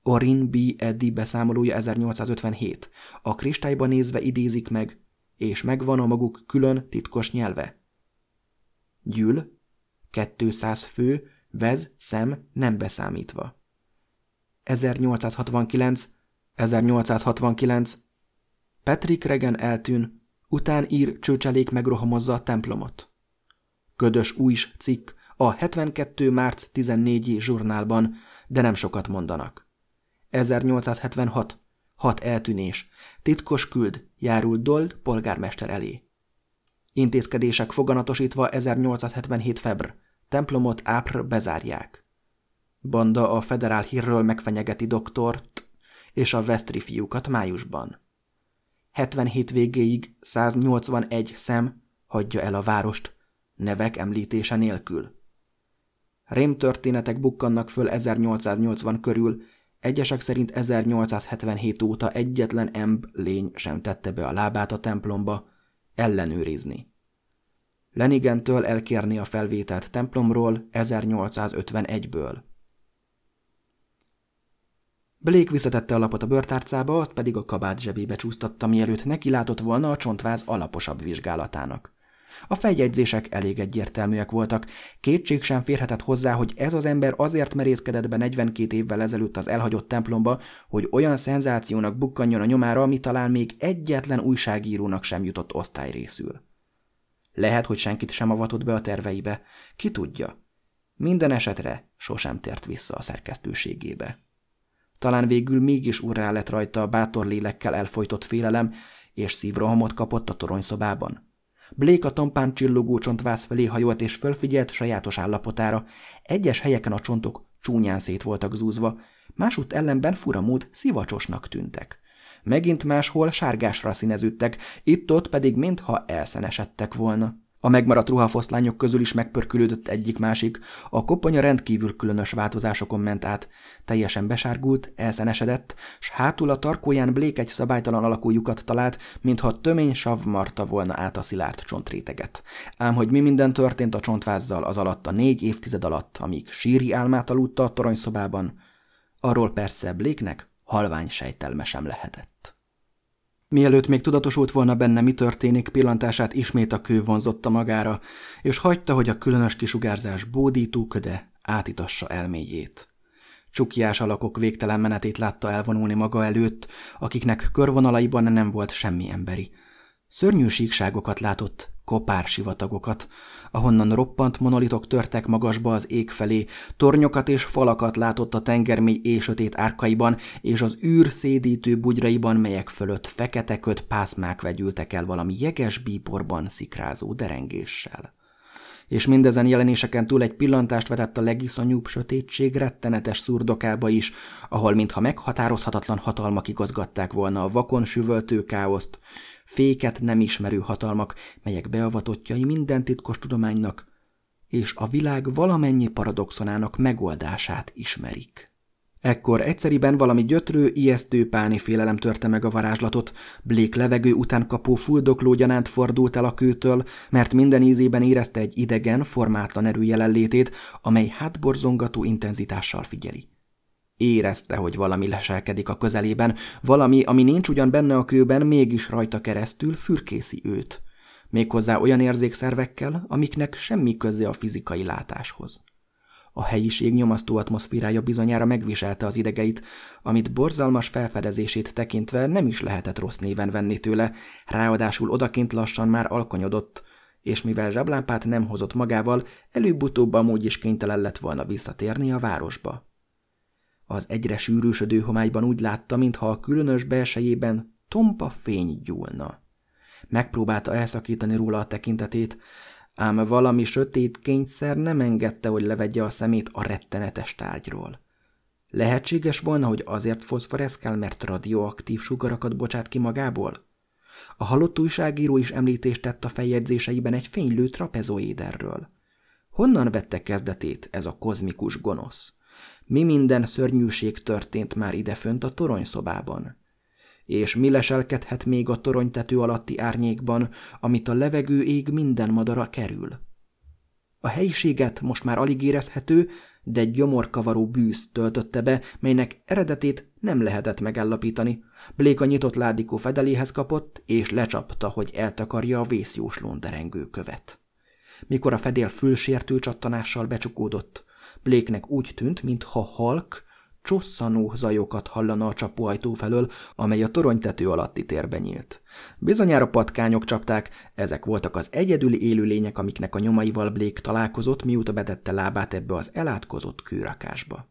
Orin B. Eddy beszámolója 1857. A kristályba nézve idézik meg, és megvan a maguk külön titkos nyelve. Gyül, 200 fő, vez, szem nem beszámítva. 1869, 1869, Patrick Regen eltűn, után ír csőcselék megrohamozza a templomot. Ködös újs cikk a 72. márc 14-i zsurnálban, de nem sokat mondanak. 1876. Hat eltűnés. Titkos küld, járult Dold polgármester elé. Intézkedések foganatosítva 1877. febr. Templomot Ápr bezárják. Banda a federál hírről megfenyegeti doktort és a Vesztri fiúkat májusban. 77 végéig 181 szem hagyja el a várost, nevek említése nélkül. Rém történetek bukkannak föl 1880 körül, Egyesek szerint 1877 óta egyetlen emb lény sem tette be a lábát a templomba, ellenőrizni. Lenigentől elkérni a felvételt templomról 1851-ből. Blake visszatette a lapot a bőrtárcába, azt pedig a kabát zsebébe csúsztatta, mielőtt nekilátott volna a csontváz alaposabb vizsgálatának. A feljegyzések elég egyértelműek voltak. Kétség sem férhetett hozzá, hogy ez az ember azért merészkedett be 42 évvel ezelőtt az elhagyott templomba, hogy olyan szenzációnak bukkanjon a nyomára, ami talán még egyetlen újságírónak sem jutott osztályrészül. Lehet, hogy senkit sem avatott be a terveibe. Ki tudja? Minden esetre sosem tért vissza a szerkesztőségébe. Talán végül mégis urrá lett rajta a bátor lélekkel elfolytott félelem, és szívrohamot kapott a toronyszobában. Blake a tampán csillogó csontvász felé hajolt és fölfigyelt sajátos állapotára. Egyes helyeken a csontok csúnyán szét voltak zúzva, másút ellenben furamód szivacsosnak tűntek. Megint máshol sárgásra színeződtek, itt-ott pedig mintha elszenesedtek volna. A megmaradt ruhafoszlányok közül is megpörkülődött egyik-másik, a koponya rendkívül különös változásokon ment át. Teljesen besárgult, elszenesedett, s hátul a tarkóján blék egy szabálytalan alakú lyukat talált, mintha tömény sav marta volna át a szilárd csontréteget. Ám hogy mi minden történt a csontvázzal az alatt a négy évtized alatt, amíg síri álmát aludta a toronyszobában, arról persze bléknek halvány sejtelme sem lehetett. Mielőtt még tudatosult volna benne, mi történik, pillantását ismét a kő vonzotta magára, és hagyta, hogy a különös kisugárzás bódító köde átitassa elméjét. Csukjás alakok végtelen menetét látta elvonulni maga előtt, akiknek körvonalaiban nem volt semmi emberi. Szörnyű síkságokat látott, kopár sivatagokat, ahonnan roppant monolitok törtek magasba az ég felé, tornyokat és falakat látott a tengermély éjsötét árkaiban, és az űr szédítő bugyraiban, melyek fölött fekete köt pászmák vegyültek el valami jeges bíborban szikrázó derengéssel és mindezen jelenéseken túl egy pillantást vetett a legiszonyúbb sötétség rettenetes szurdokába is, ahol mintha meghatározhatatlan hatalmak igazgatták volna a vakon süvöltő káoszt, féket nem ismerő hatalmak, melyek beavatottjai minden titkos tudománynak és a világ valamennyi paradoxonának megoldását ismerik. Ekkor egyszeriben valami gyötrő, ijesztő páni félelem törte meg a varázslatot. blék levegő után kapó fuldokló gyanánt fordult el a kőtől, mert minden ízében érezte egy idegen, formátlan erő jelenlétét, amely hátborzongató intenzitással figyeli. Érezte, hogy valami leselkedik a közelében, valami, ami nincs ugyan benne a kőben, mégis rajta keresztül fürkészi őt. Méghozzá olyan érzékszervekkel, amiknek semmi köze a fizikai látáshoz. A helyiség nyomasztó atmoszférája bizonyára megviselte az idegeit, amit borzalmas felfedezését tekintve nem is lehetett rossz néven venni tőle, ráadásul odakint lassan már alkonyodott, és mivel zsablámpát nem hozott magával, előbb-utóbb amúgy is kénytelen lett volna visszatérni a városba. Az egyre sűrűsödő homályban úgy látta, mintha a különös belsejében tompa fény gyúlna. Megpróbálta elszakítani róla a tekintetét, ám valami sötét kényszer nem engedte, hogy levegye a szemét a rettenetes tárgyról. Lehetséges volna, hogy azért foszforeszkál, mert radioaktív sugarakat bocsát ki magából? A halott újságíró is említést tett a feljegyzéseiben egy fénylő trapezoéderről. Honnan vette kezdetét ez a kozmikus gonosz? mi minden szörnyűség történt már idefönt a toronyszobában. És mi leselkedhet még a toronytető alatti árnyékban, amit a levegő ég minden madara kerül? A helyiséget most már alig érezhető, de egy gyomorkavaró bűz töltötte be, melynek eredetét nem lehetett megállapítani. Blake a nyitott ládikó fedeléhez kapott, és lecsapta, hogy eltakarja a vészjóslón derengő követ. Mikor a fedél fülsértő csattanással becsukódott, Bléknek úgy tűnt, mintha halk, csosszanó zajokat hallana a csapóajtó felől, amely a toronytető alatti térben nyílt. Bizonyára patkányok csapták, ezek voltak az egyedüli élőlények, amiknek a nyomaival Blake találkozott, mióta betette lábát ebbe az elátkozott kőrakásba.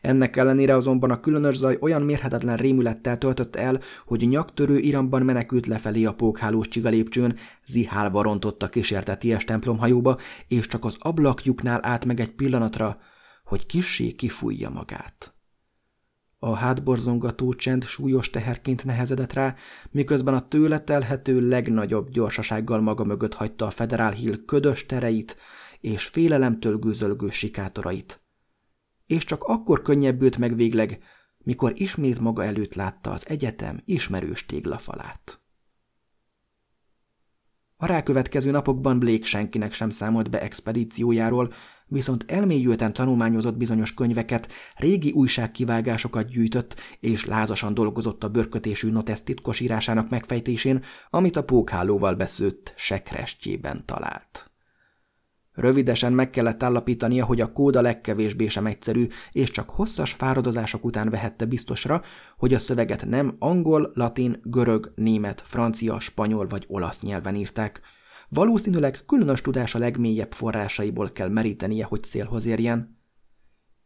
Ennek ellenére azonban a különös zaj olyan mérhetetlen rémülettel töltött el, hogy nyaktörő iramban menekült lefelé a pókhálós csigalépcsőn, zihálva rontott a kísérteties templomhajóba, és csak az ablakjuknál állt meg egy pillanatra, hogy kissé kifújja magát. A hátborzongató csend súlyos teherként nehezedett rá, miközben a tőle telhető legnagyobb gyorsasággal maga mögött hagyta a Federal Hill ködös tereit és félelemtől gőzölgő sikátorait. És csak akkor könnyebbült meg végleg, mikor ismét maga előtt látta az egyetem ismerős téglafalát. A rákövetkező napokban Blake senkinek sem számolt be expedíciójáról, viszont elmélyülten tanulmányozott bizonyos könyveket, régi újságkivágásokat gyűjtött, és lázasan dolgozott a bőrkötésű notesz titkos írásának megfejtésén, amit a pókhálóval beszőtt sekrestjében talált. Rövidesen meg kellett állapítania, hogy a kód a legkevésbé sem egyszerű, és csak hosszas fáradozások után vehette biztosra, hogy a szöveget nem angol, latin, görög, német, francia, spanyol vagy olasz nyelven írták – Valószínűleg különös tudás a legmélyebb forrásaiból kell merítenie, hogy célhoz érjen.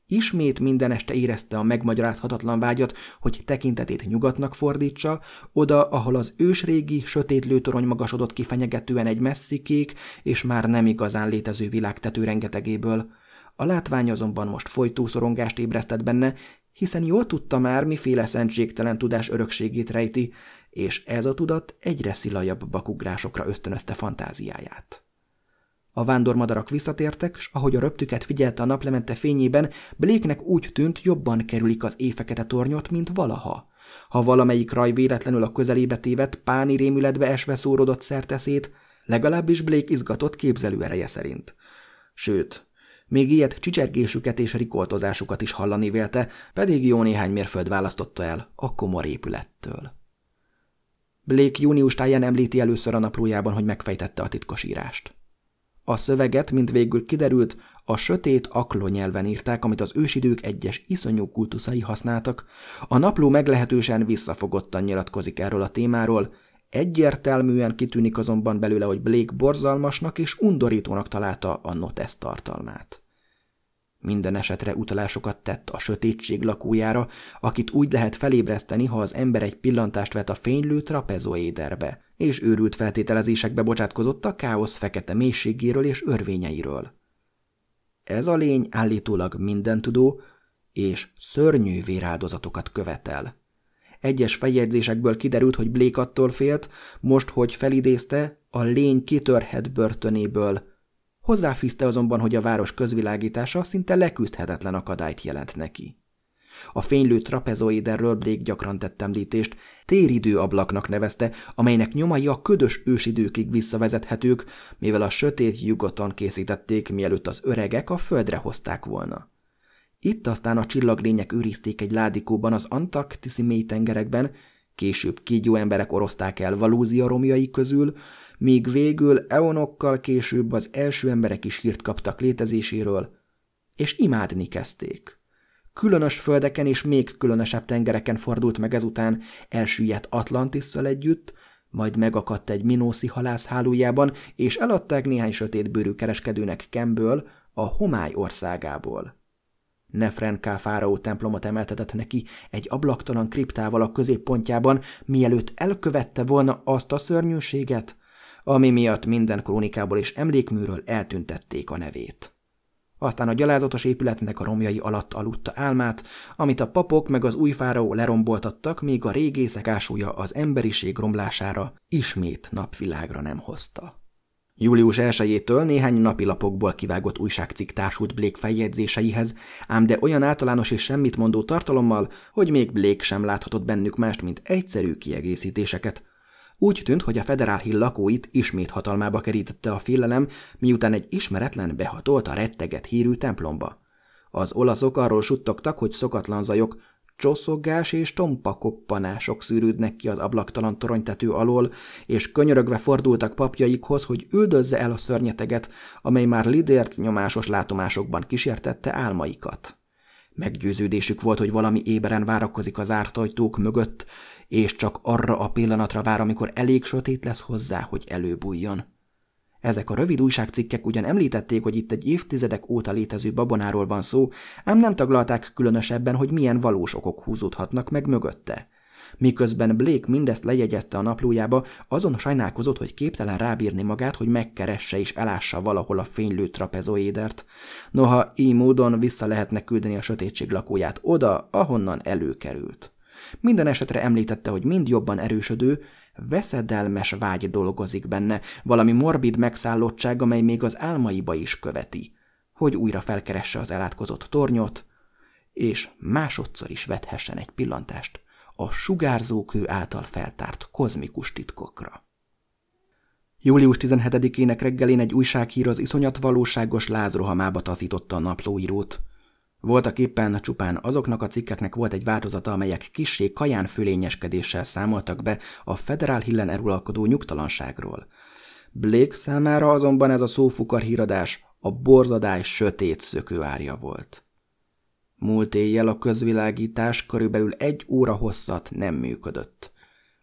Ismét minden este érezte a megmagyarázhatatlan vágyat, hogy tekintetét nyugatnak fordítsa, oda, ahol az ősrégi, sötét lőtorony magasodott kifenyegetően egy messzi kék és már nem igazán létező világ tető rengetegéből. A látvány azonban most szorongást ébresztett benne, hiszen jól tudta már, miféle szentségtelen tudás örökségét rejti, és ez a tudat egyre szilajabb bakugrásokra ösztönözte fantáziáját. A vándormadarak visszatértek, s ahogy a röptüket figyelte a naplemente fényében, Bléknek úgy tűnt, jobban kerülik az éjfekete tornyot, mint valaha. Ha valamelyik raj véletlenül a közelébe tévedt, páni rémületbe esve szórodott szerteszét, legalábbis Blake izgatott képzelőereje szerint. Sőt, még ilyet csicsergésüket és rikoltozásukat is hallani vélte, pedig jó néhány mérföld választotta el a komor épülettől. Blake június táján említi először a naplójában, hogy megfejtette a titkos írást. A szöveget, mint végül kiderült, a sötét akló nyelven írták, amit az ősidők egyes iszonyú kultuszai használtak. A napló meglehetősen visszafogottan nyilatkozik erről a témáról, egyértelműen kitűnik azonban belőle, hogy Blake borzalmasnak és undorítónak találta a notesz tartalmát. Minden esetre utalásokat tett a sötétség lakójára, akit úgy lehet felébreszteni, ha az ember egy pillantást vet a fénylő trapezoéderbe, és őrült feltételezésekbe bocsátkozott a káosz fekete mélységéről és örvényeiről. Ez a lény állítólag mindentudó, és szörnyű véráldozatokat követel. Egyes feljegyzésekből kiderült, hogy Blake attól félt, most, hogy felidézte, a lény kitörhet börtönéből, Hozzáfűzte azonban, hogy a város közvilágítása szinte leküzdhetetlen akadályt jelent neki. A fénylő trapezoider Blake gyakran tett említést, téridőablaknak nevezte, amelynek nyomai a ködös ősidőkig visszavezethetők, mivel a sötét nyugaton készítették, mielőtt az öregek a földre hozták volna. Itt aztán a csillaglények őrizték egy ládikóban az antarktiszi mélytengerekben, később kígyó emberek oroszták el Valúzia romjai közül, míg végül eonokkal később az első emberek is hírt kaptak létezéséről, és imádni kezdték. Különös földeken és még különösebb tengereken fordult meg ezután, elsüllyedt Atlantisszel együtt, majd megakadt egy minószi halász hálójában, és eladták néhány bőrű kereskedőnek Kemből, a homály országából. Nefrenká fáraó templomot emeltetett neki egy ablaktalan kriptával a középpontjában, mielőtt elkövette volna azt a szörnyűséget, ami miatt minden krónikából és emlékműről eltüntették a nevét. Aztán a gyalázatos épületnek a romjai alatt aludta álmát, amit a papok meg az új fáraó leromboltattak, míg a régészek ásúja az emberiség romlására ismét napvilágra nem hozta. Július 1-től néhány napilapokból kivágott újságcikk társult Blake feljegyzéseihez, ám de olyan általános és semmit mondó tartalommal, hogy még Blake sem láthatott bennük mást, mint egyszerű kiegészítéseket, úgy tűnt, hogy a Federál Hill lakóit ismét hatalmába kerítette a félelem, miután egy ismeretlen behatolt a retteget hírű templomba. Az olaszok arról suttogtak, hogy szokatlan zajok, csosszogás és tompa koppanások szűrődnek ki az ablaktalan toronytető alól, és könyörögve fordultak papjaikhoz, hogy üldözze el a szörnyeteget, amely már lidért nyomásos látomásokban kísértette álmaikat. Meggyőződésük volt, hogy valami éberen várakozik az ártajtók mögött, és csak arra a pillanatra vár, amikor elég sötét lesz hozzá, hogy előbújjon. Ezek a rövid újságcikkek ugyan említették, hogy itt egy évtizedek óta létező babonáról van szó, ám nem taglalták különösebben, hogy milyen valós okok húzódhatnak meg mögötte. Miközben Blake mindezt lejegyezte a naplójába, azon sajnálkozott, hogy képtelen rábírni magát, hogy megkeresse és elássa valahol a fénylő trapezoédert. Noha így módon vissza lehetne küldeni a sötétség lakóját oda, ahonnan előkerült. Minden esetre említette, hogy mind jobban erősödő, veszedelmes vágy dolgozik benne, valami morbid megszállottság, amely még az álmaiba is követi, hogy újra felkeresse az elátkozott tornyot, és másodszor is vethessen egy pillantást a sugárzókő által feltárt kozmikus titkokra. Július 17-ének reggelén egy újsághír az iszonyat valóságos lázrohamába taszította a naplóírót – voltak éppen csupán azoknak a cikkeknek volt egy változata, amelyek kissé kaján fölényeskedéssel számoltak be a federál hillen eruralkodó nyugtalanságról. Blake számára azonban ez a szófukar híradás a borzadály sötét szökőárja volt. Múlt éjjel a közvilágítás körülbelül egy óra hosszat nem működött.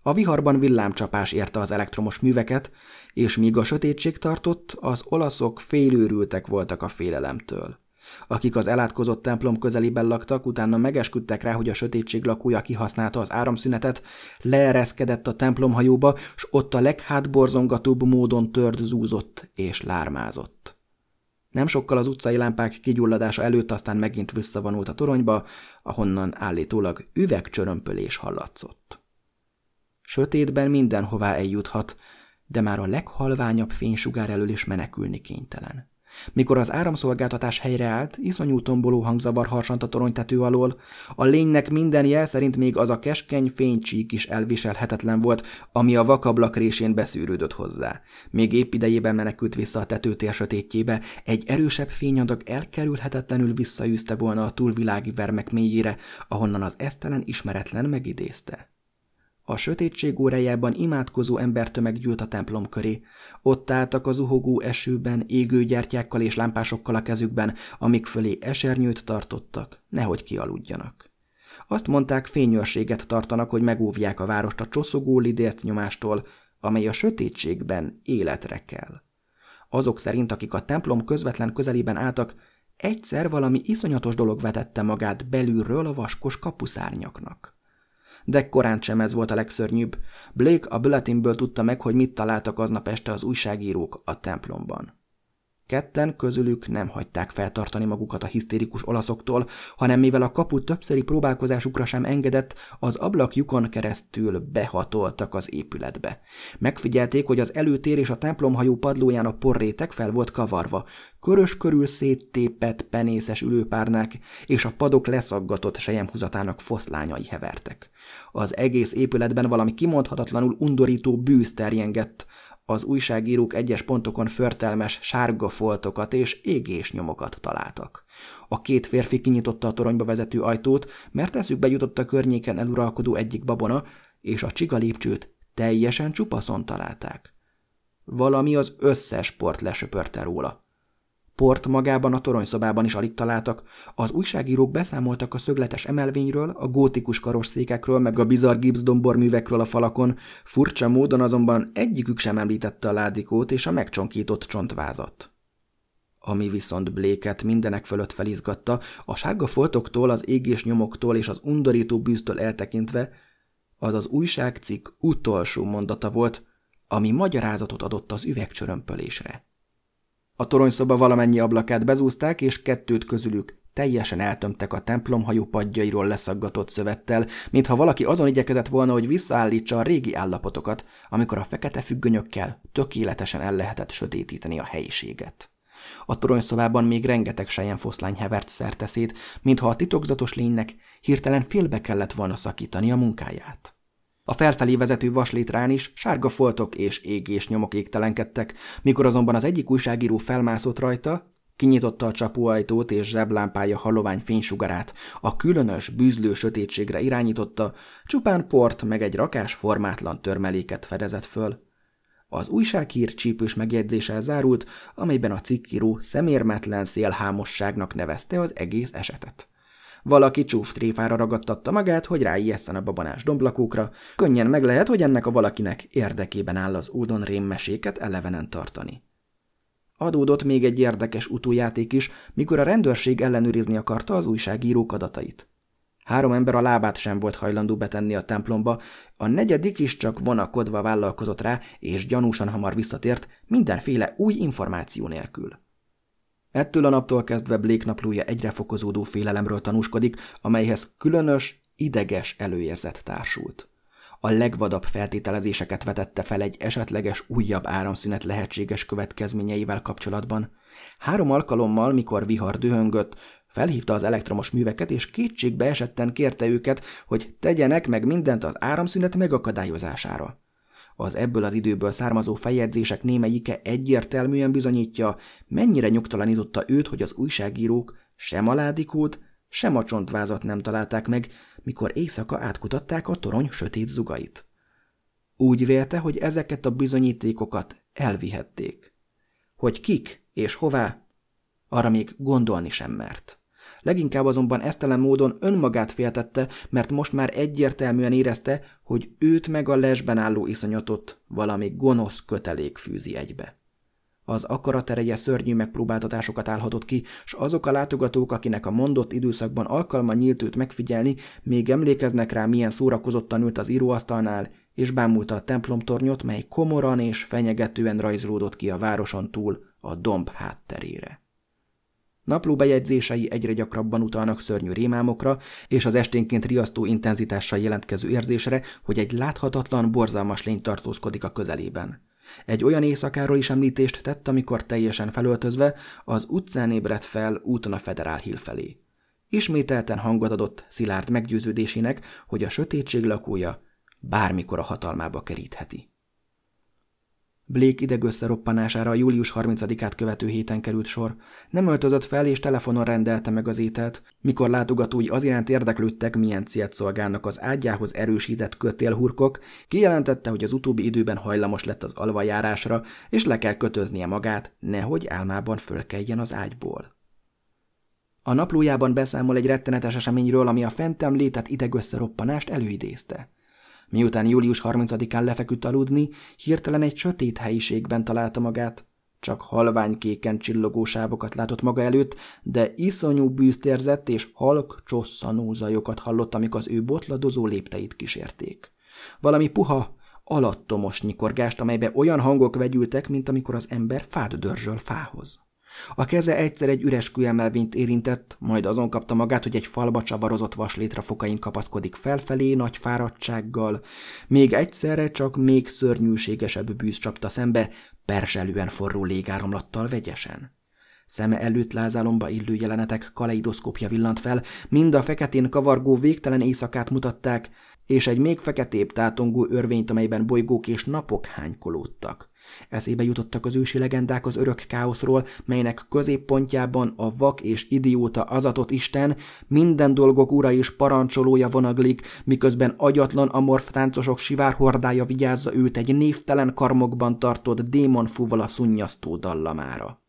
A viharban villámcsapás érte az elektromos műveket, és míg a sötétség tartott, az olaszok félőrültek voltak a félelemtől. Akik az elátkozott templom közelében laktak, utána megesküdtek rá, hogy a sötétség lakója kihasználta az áramszünetet, leereszkedett a templomhajóba, s ott a leghátborzongatóbb módon törd zúzott és lármázott. Nem sokkal az utcai lámpák kigyulladása előtt aztán megint visszavonult a toronyba, ahonnan állítólag üvegcsörömpölés hallatszott. Sötétben mindenhová eljuthat, de már a leghalványabb fénysugár elől is menekülni kénytelen. Mikor az áramszolgáltatás helyreállt, iszonyú tomboló hangzavar harsant a toronytető alól. A lénynek minden jel szerint még az a keskeny fénycsík is elviselhetetlen volt, ami a vakablak résén beszűrődött hozzá. Még épp idejében menekült vissza a tetőtér sötétjébe, egy erősebb fényadag elkerülhetetlenül visszaűzte volna a túlvilági vermek mélyére, ahonnan az esztelen ismeretlen megidézte. A sötétség órájában imádkozó embertömeg gyűlt a templom köré. Ott álltak az zuhogó esőben, égő gyertyákkal és lámpásokkal a kezükben, amik fölé esernyőt tartottak, nehogy kialudjanak. Azt mondták, fényőrséget tartanak, hogy megóvják a várost a csoszogó lidért nyomástól, amely a sötétségben életre kell. Azok szerint, akik a templom közvetlen közelében álltak, egyszer valami iszonyatos dolog vetette magát belülről a vaskos kapuszárnyaknak de korán sem ez volt a legszörnyűbb. Blake a bulletinből tudta meg, hogy mit találtak aznap este az újságírók a templomban. Ketten közülük nem hagyták feltartani magukat a hisztérikus olaszoktól, hanem mivel a kapu többszöri próbálkozásukra sem engedett, az ablakjukon keresztül behatoltak az épületbe. Megfigyelték, hogy az előtér és a templomhajó padlóján a porrétek fel volt kavarva, körös körül széttépett penészes ülőpárnák és a padok leszaggatott sejemhuzatának foszlányai hevertek. Az egész épületben valami kimondhatatlanul undorító bűz terjengett, az újságírók egyes pontokon förtelmes sárga foltokat és égésnyomokat találtak. A két férfi kinyitotta a toronyba vezető ajtót, mert eszükbe jutott a környéken eluralkodó egyik babona, és a csiga lépcsőt teljesen csupaszon találták. Valami az összes port lesöpörte róla. Port magában a toronyszobában is alig találtak. Az újságírók beszámoltak a szögletes emelvényről, a gótikus karosszékekről, meg a bizarr Gibbs művekről a falakon, furcsa módon azonban egyikük sem említette a ládikót és a megcsonkított csontvázat. Ami viszont Bléket mindenek fölött felizgatta, a sárga foltoktól, az égés nyomoktól és az undorító bűztől eltekintve, az az újságcikk utolsó mondata volt, ami magyarázatot adott az üvegcsörömpölésre. A toronyszoba valamennyi ablakát bezúzták, és kettőt közülük teljesen eltömtek a templomhajó padjairól leszaggatott szövettel, mintha valaki azon igyekezett volna, hogy visszaállítsa a régi állapotokat, amikor a fekete függönyökkel tökéletesen el lehetett sötétíteni a helyiséget. A toronyszobában még rengeteg foszlány hevert szerteszét, mintha a titokzatos lénynek hirtelen félbe kellett volna szakítani a munkáját. A felfelé vezető vaslétrán is sárga foltok és égés nyomok égtelenkedtek, mikor azonban az egyik újságíró felmászott rajta, kinyitotta a csapóajtót és zseblámpája halovány fénysugarát, a különös, bűzlő sötétségre irányította, csupán port meg egy rakás formátlan törmeléket fedezett föl. Az újsághír csípős megjegyzéssel zárult, amelyben a cikkíró szemérmetlen szélhámosságnak nevezte az egész esetet. Valaki csúftréfára ragadtatta magát, hogy ráijesszen a babanás domblakókra, könnyen meg lehet, hogy ennek a valakinek érdekében áll az údon rémmeséket elevenen tartani. Adódott még egy érdekes utójáték is, mikor a rendőrség ellenőrizni akarta az újságírók adatait. Három ember a lábát sem volt hajlandó betenni a templomba, a negyedik is csak vonakodva vállalkozott rá, és gyanúsan hamar visszatért, mindenféle új információ nélkül. Ettől a naptól kezdve Blake naplója egyre fokozódó félelemről tanúskodik, amelyhez különös, ideges előérzet társult. A legvadabb feltételezéseket vetette fel egy esetleges újabb áramszünet lehetséges következményeivel kapcsolatban. Három alkalommal, mikor vihar dühöngött, felhívta az elektromos műveket, és kétségbe esetten kérte őket, hogy tegyenek meg mindent az áramszünet megakadályozására. Az ebből az időből származó feljegyzések némelyike egyértelműen bizonyítja, mennyire nyugtalanította őt, hogy az újságírók sem a ládikót, sem a csontvázat nem találták meg, mikor éjszaka átkutatták a torony sötét zugait. Úgy vélte, hogy ezeket a bizonyítékokat elvihették. Hogy kik és hová, arra még gondolni sem mert leginkább azonban esztelen módon önmagát féltette, mert most már egyértelműen érezte, hogy őt meg a lesben álló iszonyatot valami gonosz kötelék fűzi egybe. Az akaratereje szörnyű megpróbáltatásokat állhatott ki, s azok a látogatók, akinek a mondott időszakban alkalma nyílt őt megfigyelni, még emlékeznek rá, milyen szórakozottan ült az íróasztalnál, és bámulta a templomtornyot, mely komoran és fenyegetően rajzolódott ki a városon túl a domb hátterére bejegyzései egyre gyakrabban utalnak szörnyű rémámokra és az esténként riasztó intenzitással jelentkező érzésre, hogy egy láthatatlan, borzalmas lény tartózkodik a közelében. Egy olyan éjszakáról is említést tett, amikor teljesen felöltözve az utcán ébredt fel úton a Federál Hill felé. Ismételten hangot adott Szilárd meggyőződésének, hogy a sötétség lakója bármikor a hatalmába kerítheti. Blake idegösszeroppanására a július 30-át követő héten került sor. Nem öltözött fel és telefonon rendelte meg az ételt, mikor látogatói az iránt érdeklődtek, milyen célt szolgálnak az ágyához erősített kötélhurkok, kijelentette, hogy az utóbbi időben hajlamos lett az alvajárásra, és le kell kötöznie magát, nehogy álmában fölkeljen az ágyból. A naplójában beszámol egy rettenetes eseményről, ami a fentem létett idegösszeroppanást előidézte. Miután július 30-án lefeküdt aludni, hirtelen egy sötét helyiségben találta magát. Csak halványkéken csillogó sávokat látott maga előtt, de iszonyú bűzt érzett és halk csosszanó zajokat hallott, amik az ő botladozó lépteit kísérték. Valami puha, alattomos nyikorgást, amelybe olyan hangok vegyültek, mint amikor az ember fát dörzsöl fához. A keze egyszer egy üres kőemelvényt érintett, majd azon kapta magát, hogy egy falba csavarozott vaslétra fokain kapaszkodik felfelé nagy fáradtsággal, még egyszerre csak még szörnyűségesebb bűz csapta szembe, perzselően forró légáramlattal vegyesen. Szeme előtt lázálomba illő jelenetek kaleidoszkópja villant fel, mind a feketén kavargó végtelen éjszakát mutatták, és egy még feketébb tátongó örvényt, amelyben bolygók és napok hánykolódtak. Eszébe jutottak az ősi legendák az örök káoszról, melynek középpontjában a vak és idióta azatot isten, minden dolgok ura és parancsolója vonaglik, miközben agyatlan amorf táncosok sivár hordája vigyázza őt egy névtelen karmokban tartott démonfúval a szunnyasztó dallamára.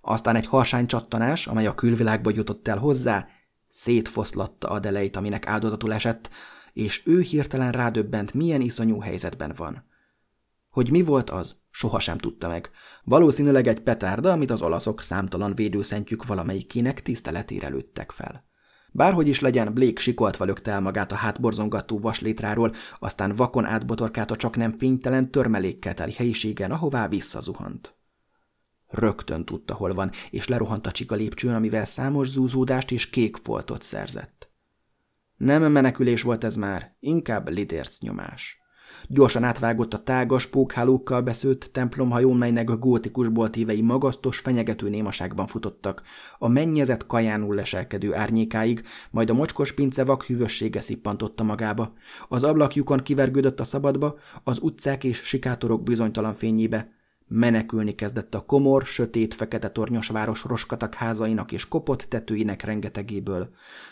Aztán egy harsány csattanás, amely a külvilágba jutott el hozzá, szétfoszlatta a deleit, aminek áldozatul esett, és ő hirtelen rádöbbent, milyen iszonyú helyzetben van. Hogy mi volt az, sohasem tudta meg. Valószínűleg egy petárda, amit az olaszok számtalan védőszentjük valamelyikének tiszteletére lőttek fel. Bárhogy is legyen, Blake sikoltva lökte el magát a hátborzongató vaslétráról, aztán vakon átbotorkált a csak nem fénytelen törmelékkel teli helyiségen, ahová visszazuhant. Rögtön tudta, hol van, és lerohant a csika lépcsőn, amivel számos zúzódást és kék foltot szerzett. Nem menekülés volt ez már, inkább lidérc nyomás. Gyorsan átvágott a tágas, pókhálókkal beszőtt templomhajó, melynek a gótikus boltívei magasztos, fenyegető némaságban futottak. A mennyezet kajánul leselkedő árnyékáig, majd a mocskos pince vak hűvössége szippantotta magába. Az ablakjukon kivergődött a szabadba, az utcák és sikátorok bizonytalan fényébe. Menekülni kezdett a komor, sötét, fekete tornyos város roskatak házainak és kopott tetőinek rengetegéből.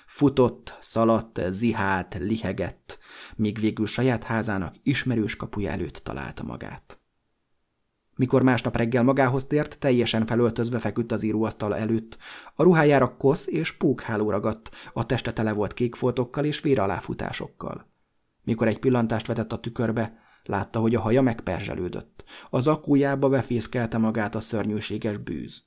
Futott, szaladt, zihált, lihegett míg végül saját házának ismerős kapuja előtt találta magát. Mikor másnap reggel magához tért, teljesen felöltözve feküdt az íróasztal előtt. A ruhájára kosz és pókháló ragadt, a teste tele volt kékfoltokkal és véraláfutásokkal. Mikor egy pillantást vetett a tükörbe, látta, hogy a haja megperzselődött. Az akújába befészkelte magát a szörnyűséges bűz.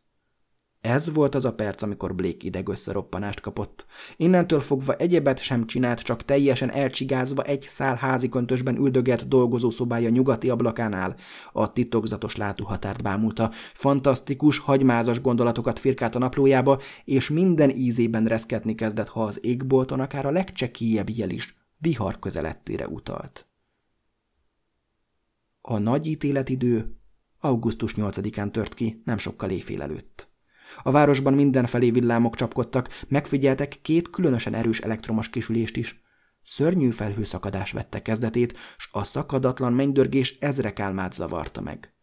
Ez volt az a perc, amikor Blake ideg összeroppanást kapott. Innentől fogva egyebet sem csinált, csak teljesen elcsigázva egy szál háziköntösben dolgozó szobája nyugati ablakánál. A titokzatos látóhatárt bámulta, fantasztikus, hagymázas gondolatokat firkált a naplójába, és minden ízében reszketni kezdett, ha az égbolton akár a legcsekélyebb jel is vihar közelettére utalt. A nagy ítéletidő augusztus 8-án tört ki, nem sokkal éjfél előtt. A városban mindenfelé villámok csapkodtak, megfigyeltek két különösen erős elektromos kisülést is. Szörnyű felhőszakadás vette kezdetét, s a szakadatlan mennydörgés ezre kálmát zavarta meg.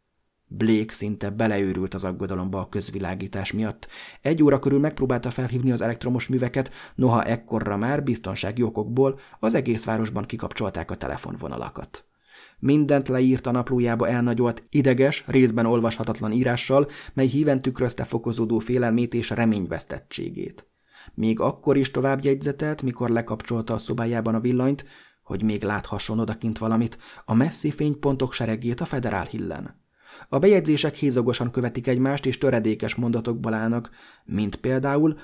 Blake szinte beleőrült az aggodalomba a közvilágítás miatt. Egy óra körül megpróbálta felhívni az elektromos műveket, noha ekkorra már biztonsági okokból az egész városban kikapcsolták a telefonvonalakat mindent leírt a naplójába elnagyolt, ideges, részben olvashatatlan írással, mely híven tükrözte fokozódó félelmét és reményvesztettségét. Még akkor is tovább jegyzetelt, mikor lekapcsolta a szobájában a villanyt, hogy még láthasson odakint valamit, a messzi fénypontok seregét a federál hillen. A bejegyzések hézagosan követik egymást, és töredékes mondatokból állnak, mint például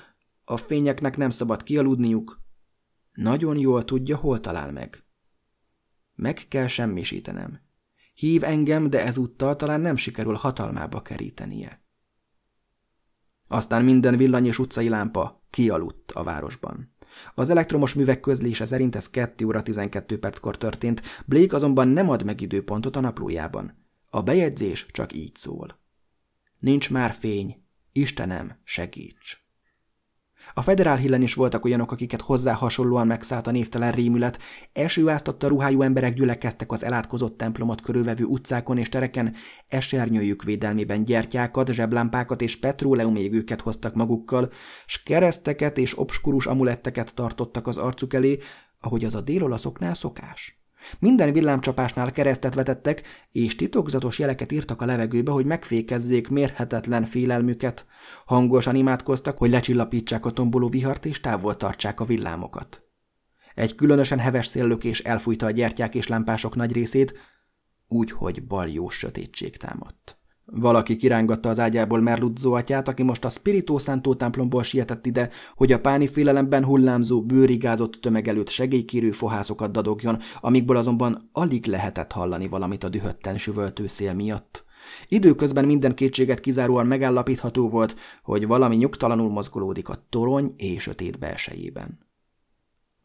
a fényeknek nem szabad kialudniuk. Nagyon jól tudja, hol talál meg. Meg kell semmisítenem. Hív engem, de ezúttal talán nem sikerül hatalmába kerítenie. Aztán minden villany és utcai lámpa kialudt a városban. Az elektromos művek közlése szerint ez 2 óra 12 perckor történt, Blake azonban nem ad meg időpontot a naplójában. A bejegyzés csak így szól. Nincs már fény, Istenem, segíts! A federál hillen is voltak olyanok, akiket hozzá hasonlóan megszállt a névtelen rémület. Esőáztatta ruhájú emberek gyülekeztek az elátkozott templomot körülvevő utcákon és tereken, esernyőjük védelmében gyertyákat, zseblámpákat és petróleumégőket hoztak magukkal, s kereszteket és obskurus amuletteket tartottak az arcuk elé, ahogy az a délolaszoknál szokás. Minden villámcsapásnál keresztet vetettek, és titokzatos jeleket írtak a levegőbe, hogy megfékezzék mérhetetlen félelmüket. Hangosan imádkoztak, hogy lecsillapítsák a tomboló vihart és távol tartsák a villámokat. Egy különösen heves széllökés elfújta a gyertyák és lámpások nagy részét, úgyhogy baljós sötétség támadt. Valaki kirángatta az ágyából Merluzzo atyát, aki most a Spirito Santo templomból sietett ide, hogy a páni félelemben hullámzó, bőrigázott tömeg előtt segélykérő fohászokat dadogjon, amikből azonban alig lehetett hallani valamit a dühötten süvöltő szél miatt. Időközben minden kétséget kizáróan megállapítható volt, hogy valami nyugtalanul mozgolódik a torony és sötét belsejében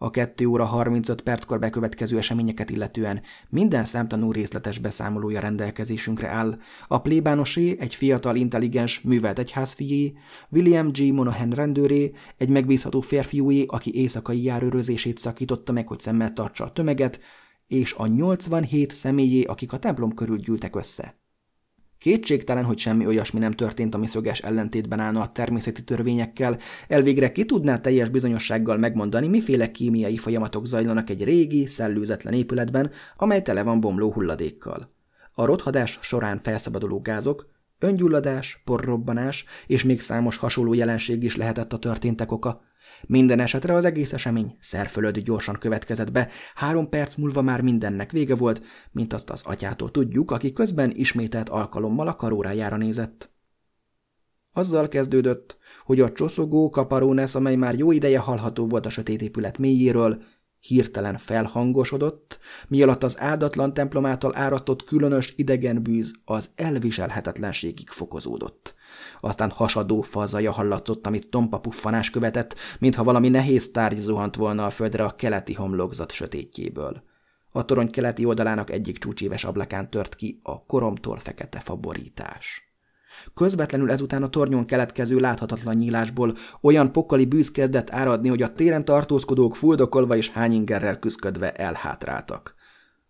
a 2 óra 35 perckor bekövetkező eseményeket illetően minden számtanú részletes beszámolója rendelkezésünkre áll. A plébánosé, egy fiatal, intelligens, művelt egyházfié, William G. Monahan rendőré, egy megbízható férfiúé, aki éjszakai járőrözését szakította meg, hogy szemmel tartsa a tömeget, és a 87 személyé, akik a templom körül gyűltek össze. Kétségtelen, hogy semmi olyasmi nem történt, ami szöges ellentétben állna a természeti törvényekkel, elvégre ki tudná teljes bizonyossággal megmondani, miféle kémiai folyamatok zajlanak egy régi, szellőzetlen épületben, amely tele van bomló hulladékkal. A rothadás során felszabaduló gázok, öngyulladás, porrobbanás és még számos hasonló jelenség is lehetett a történtek oka, minden esetre az egész esemény szerfölött gyorsan következett be, három perc múlva már mindennek vége volt, mint azt az atyától tudjuk, aki közben ismételt alkalommal a karórájára nézett. Azzal kezdődött, hogy a csoszogó kaparónesz, amely már jó ideje hallható volt a sötét épület mélyéről, hirtelen felhangosodott, mi alatt az áldatlan templomától áratott különös idegen bűz az elviselhetetlenségig fokozódott aztán hasadó fazaja hallatszott, amit tompa puffanás követett, mintha valami nehéz tárgy zuhant volna a földre a keleti homlokzat sötétjéből. A torony keleti oldalának egyik csúcséves ablakán tört ki a koromtól fekete faborítás. Közvetlenül ezután a tornyon keletkező láthatatlan nyílásból olyan pokkali bűz kezdett áradni, hogy a téren tartózkodók fuldokolva és hányingerrel küzdködve elhátráltak.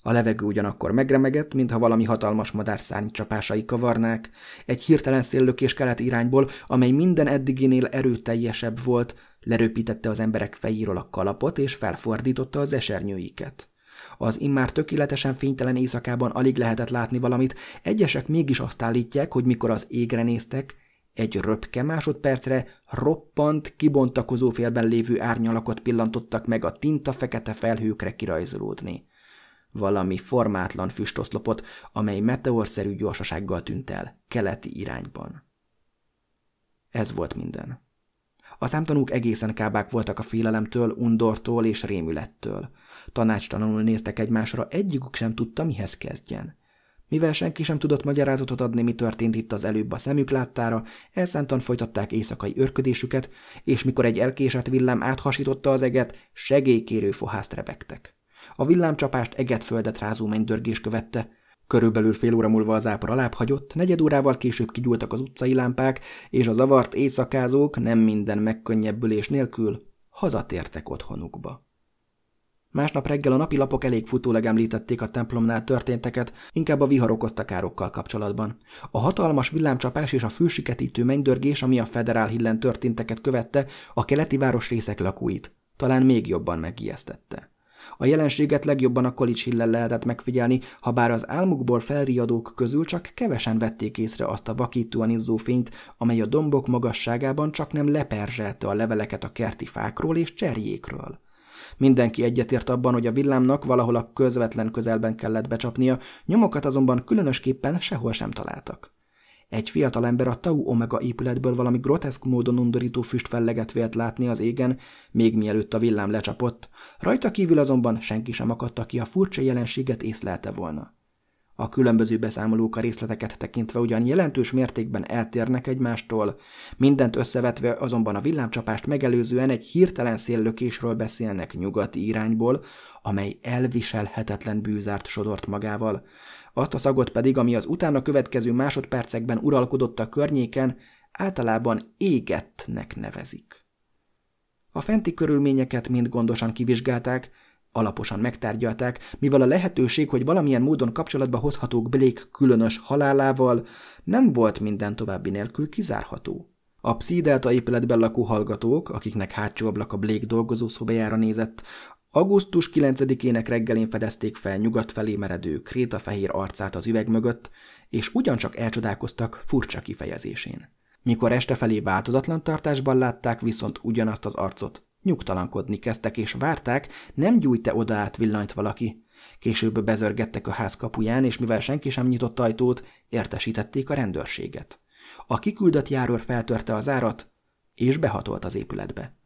A levegő ugyanakkor megremegett, mintha valami hatalmas madárszárny csapásai kavarnák, egy hirtelen széllökés kelet irányból, amely minden eddiginél erőteljesebb volt, leröpítette az emberek fejéről a kalapot és felfordította az esernyőiket. Az immár tökéletesen fénytelen éjszakában alig lehetett látni valamit, egyesek mégis azt állítják, hogy mikor az égre néztek, egy röpke másodpercre roppant, kibontakozó félben lévő árnyalakot pillantottak meg a tinta fekete felhőkre kirajzolódni valami formátlan füstoszlopot, amely meteorszerű gyorsasággal tűnt el, keleti irányban. Ez volt minden. A számtanúk egészen kábák voltak a félelemtől, undortól és rémülettől. Tanácstalanul néztek egymásra, egyikük sem tudta, mihez kezdjen. Mivel senki sem tudott magyarázatot adni, mi történt itt az előbb a szemük láttára, elszántan folytatták éjszakai örködésüket, és mikor egy elkésett villám áthasította az eget, segélykérő fohászt rebegtek. A villámcsapást egetföldet rázó mennydörgés követte. Körülbelül fél óra múlva az ápor alábbhagyott, negyed órával később kigyúltak az utcai lámpák, és a zavart éjszakázók nem minden megkönnyebbülés nélkül hazatértek otthonukba. Másnap reggel a napilapok elég futóleg említették a templomnál történteket, inkább a vihar okozta károkkal kapcsolatban. A hatalmas villámcsapás és a fősiketítő mennydörgés, ami a federál hillen történteket követte, a keleti városrészek lakóit talán még jobban megijesztette. A jelenséget legjobban a kolics hillel lehetett megfigyelni, ha bár az álmukból felriadók közül csak kevesen vették észre azt a vakítóan izzó fényt, amely a dombok magasságában csak nem leperzselte a leveleket a kerti fákról és cserjékről. Mindenki egyetért abban, hogy a villámnak valahol a közvetlen közelben kellett becsapnia, nyomokat azonban különösképpen sehol sem találtak. Egy fiatalember a Tau Omega épületből valami groteszk módon undorító füstfelleget vélt látni az égen, még mielőtt a villám lecsapott, rajta kívül azonban senki sem akadt, ki, a furcsa jelenséget észlelte volna. A különböző beszámolók a részleteket tekintve ugyan jelentős mértékben eltérnek egymástól, mindent összevetve azonban a villámcsapást megelőzően egy hirtelen széllökésről beszélnek nyugati irányból, amely elviselhetetlen bűzárt sodort magával, azt a szagot pedig, ami az utána következő másodpercekben uralkodott a környéken, általában égettnek nevezik. A fenti körülményeket mind gondosan kivizsgálták, alaposan megtárgyalták, mivel a lehetőség, hogy valamilyen módon kapcsolatba hozhatók Blake különös halálával, nem volt minden további nélkül kizárható. A pszídelta épületben lakó hallgatók, akiknek hátsó ablak a Blake dolgozó szobájára nézett, Augusztus 9-ének reggelén fedezték fel nyugat felé meredő krétafehér arcát az üveg mögött, és ugyancsak elcsodálkoztak furcsa kifejezésén. Mikor este felé változatlan tartásban látták viszont ugyanazt az arcot, nyugtalankodni kezdtek és várták, nem gyújt-e oda át villanyt valaki. Később bezörgettek a ház kapuján, és mivel senki sem nyitott ajtót, értesítették a rendőrséget. A kiküldött járőr feltörte az árat, és behatolt az épületbe.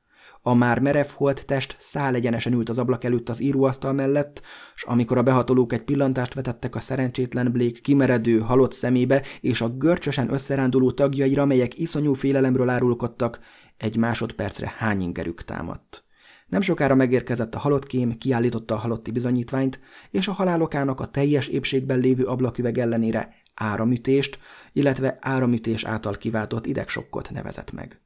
A már merev holttest test szálegyenesen ült az ablak előtt az íróasztal mellett, s amikor a behatolók egy pillantást vetettek a szerencsétlen blék kimeredő, halott szemébe és a görcsösen összeránduló tagjaira, melyek iszonyú félelemről árulkodtak, egy másodpercre hányingerük támadt. Nem sokára megérkezett a halott kém, kiállította a halotti bizonyítványt, és a halálokának a teljes épségben lévő ablaküveg ellenére áramütést, illetve áramütés által kiváltott idegsokkot nevezett meg.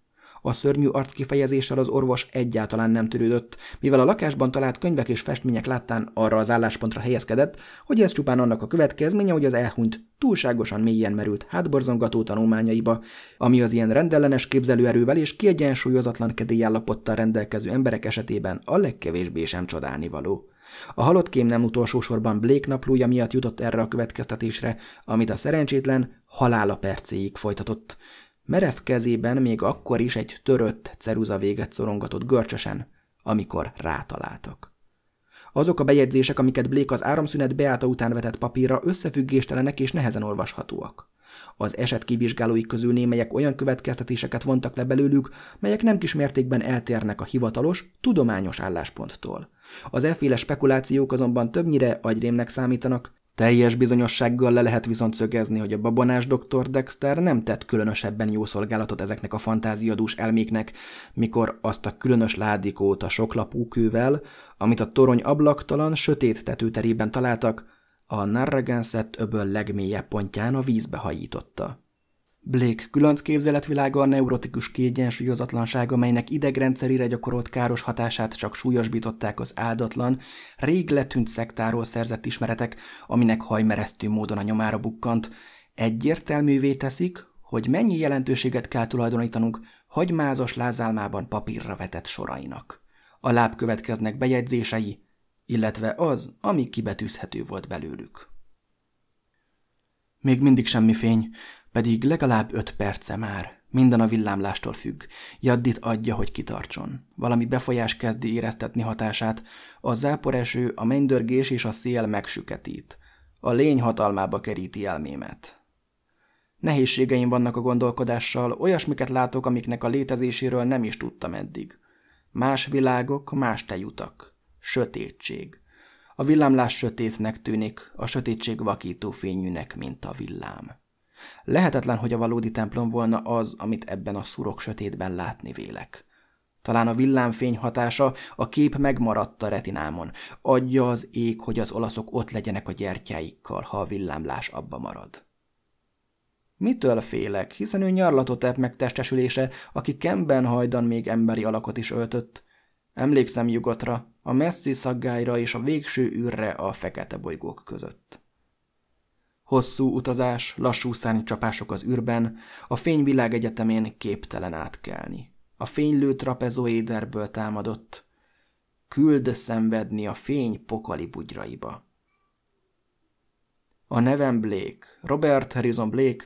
A szörnyű kifejezéssel az orvos egyáltalán nem törődött, mivel a lakásban talált könyvek és festmények láttán arra az álláspontra helyezkedett, hogy ez csupán annak a következménye, hogy az elhunyt túlságosan mélyen merült hátborzongató tanulmányaiba, ami az ilyen rendellenes képzelőerővel és kiegyensúlyozatlan kedélyállapottal rendelkező emberek esetében a legkevésbé sem való. A halott kém nem utolsó sorban Blake naplója miatt jutott erre a következtetésre, amit a szerencsétlen halála percéig folytatott. Merev kezében még akkor is egy törött ceruza véget szorongatott görcsösen, amikor rátaláltak. Azok a bejegyzések, amiket Blake az áramszünet beáta után vetett papírra, összefüggéstelenek és nehezen olvashatóak. Az eset kivizsgálói közül némelyek olyan következtetéseket vontak le belőlük, melyek nem kis mértékben eltérnek a hivatalos, tudományos állásponttól. Az elféle spekulációk azonban többnyire agyrémnek számítanak, teljes bizonyossággal le lehet viszont szögezni, hogy a babonás doktor Dexter nem tett különösebben jó szolgálatot ezeknek a fantáziadús elméknek, mikor azt a különös ládikót a soklapú kővel, amit a torony ablaktalan, sötét tetőterében találtak, a Narragansett öböl legmélyebb pontján a vízbe hajította. Blake különc képzeletvilága a neurotikus kiegyensúlyozatlanság, amelynek idegrendszerére gyakorolt káros hatását csak súlyosbították az áldatlan, rég letűnt szektáról szerzett ismeretek, aminek hajmeresztő módon a nyomára bukkant. Egyértelművé teszik, hogy mennyi jelentőséget kell tulajdonítanunk hagymázos lázálmában papírra vetett sorainak. A láb következnek bejegyzései, illetve az, ami kibetűzhető volt belőlük. Még mindig semmi fény, pedig legalább öt perce már. Minden a villámlástól függ. Jaddit adja, hogy kitartson. Valami befolyás kezdi éreztetni hatását. A záporeső, a mennydörgés és a szél megsüketít. A lény hatalmába keríti elmémet. Nehézségeim vannak a gondolkodással, olyasmiket látok, amiknek a létezéséről nem is tudtam eddig. Más világok, más tejutak. Sötétség. A villámlás sötétnek tűnik, a sötétség vakító fényűnek, mint a villám. Lehetetlen, hogy a valódi templom volna az, amit ebben a szurok sötétben látni vélek. Talán a villámfény hatása a kép megmaradt a retinámon. Adja az ég, hogy az olaszok ott legyenek a gyertyáikkal, ha a villámlás abba marad. Mitől félek, hiszen ő ebb meg testesülése, aki kemben hajdan még emberi alakot is öltött. Emlékszem nyugatra, a messzi szaggájra és a végső űrre a fekete bolygók között. Hosszú utazás, lassú szárnycsapások az űrben, a fényvilág egyetemén képtelen átkelni. A fénylő trapezoéderből támadott. Küld szenvedni a fény pokali bugyraiba. A nevem Blake, Robert Harrison Blake,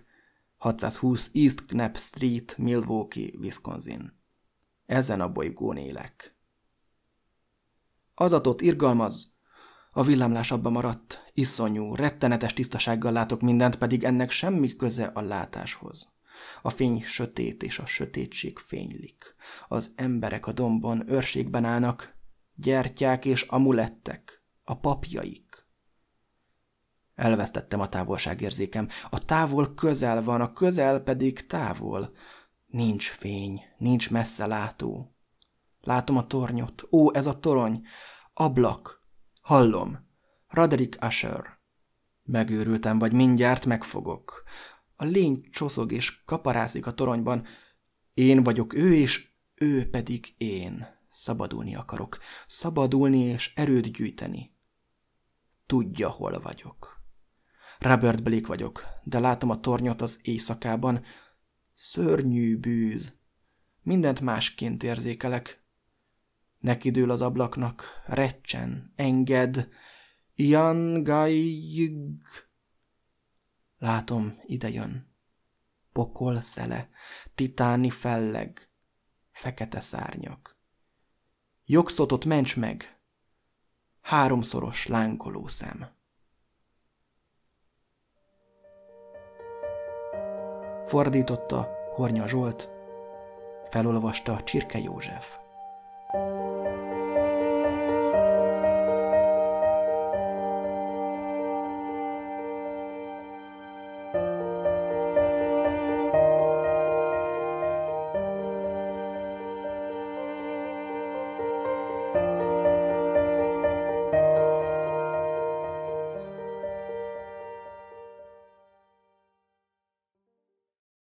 620 East Knapp Street, Milwaukee, Wisconsin. Ezen a bolygón élek. Azatot irgalmaz, a villámlás abba maradt, iszonyú, rettenetes tisztasággal látok mindent, pedig ennek semmi köze a látáshoz. A fény sötét és a sötétség fénylik. Az emberek a dombon őrségben állnak, gyertyák és amulettek, a papjaik. Elvesztettem a távolságérzékem. A távol közel van, a közel pedig távol. Nincs fény, nincs messze látó. Látom a tornyot. Ó, ez a torony! Ablak! Hallom. Roderick Asher. Megőrültem, vagy mindjárt megfogok. A lény csoszog és kaparázik a toronyban. Én vagyok ő, és ő pedig én. Szabadulni akarok. Szabadulni és erőt gyűjteni. Tudja, hol vagyok. Robert Blake vagyok, de látom a tornyot az éjszakában. Szörnyű bűz. Mindent másként érzékelek, Nekidől az ablaknak, recsen, enged, Jan Gaijg. Látom, ide jön. Pokol szele, titáni felleg, fekete szárnyak. Jogszotot ments meg, háromszoros lánkoló szem. Fordította Kornya Zsolt, felolvasta Csirke József.